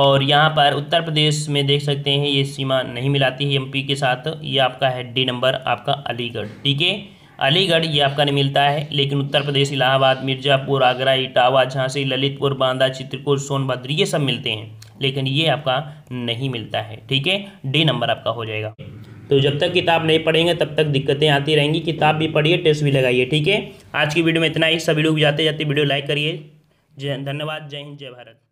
और यहाँ पर उत्तर प्रदेश में देख सकते हैं ये सीमा नहीं मिलाती है एमपी के साथ ये आपका है डी नंबर आपका अलीगढ़ ठीक है अलीगढ़ ये आपका नहीं मिलता है लेकिन उत्तर प्रदेश इलाहाबाद मिर्जापुर आगरा इटावा झांसी ललितपुर बांदा चित्रकूट सोनभद्र ये सब मिलते हैं लेकिन ये आपका नहीं मिलता है ठीक है डी नंबर आपका हो जाएगा तो जब तक किताब नहीं पढ़ेंगे तब तक दिक्कतें आती रहेंगी किताब भी पढ़िए टेस्ट भी लगाइए ठीक है आज की वीडियो में इतना ही सभी लोग जाते जाते वीडियो लाइक करिए जय धन्यवाद जय हिंद जय भारत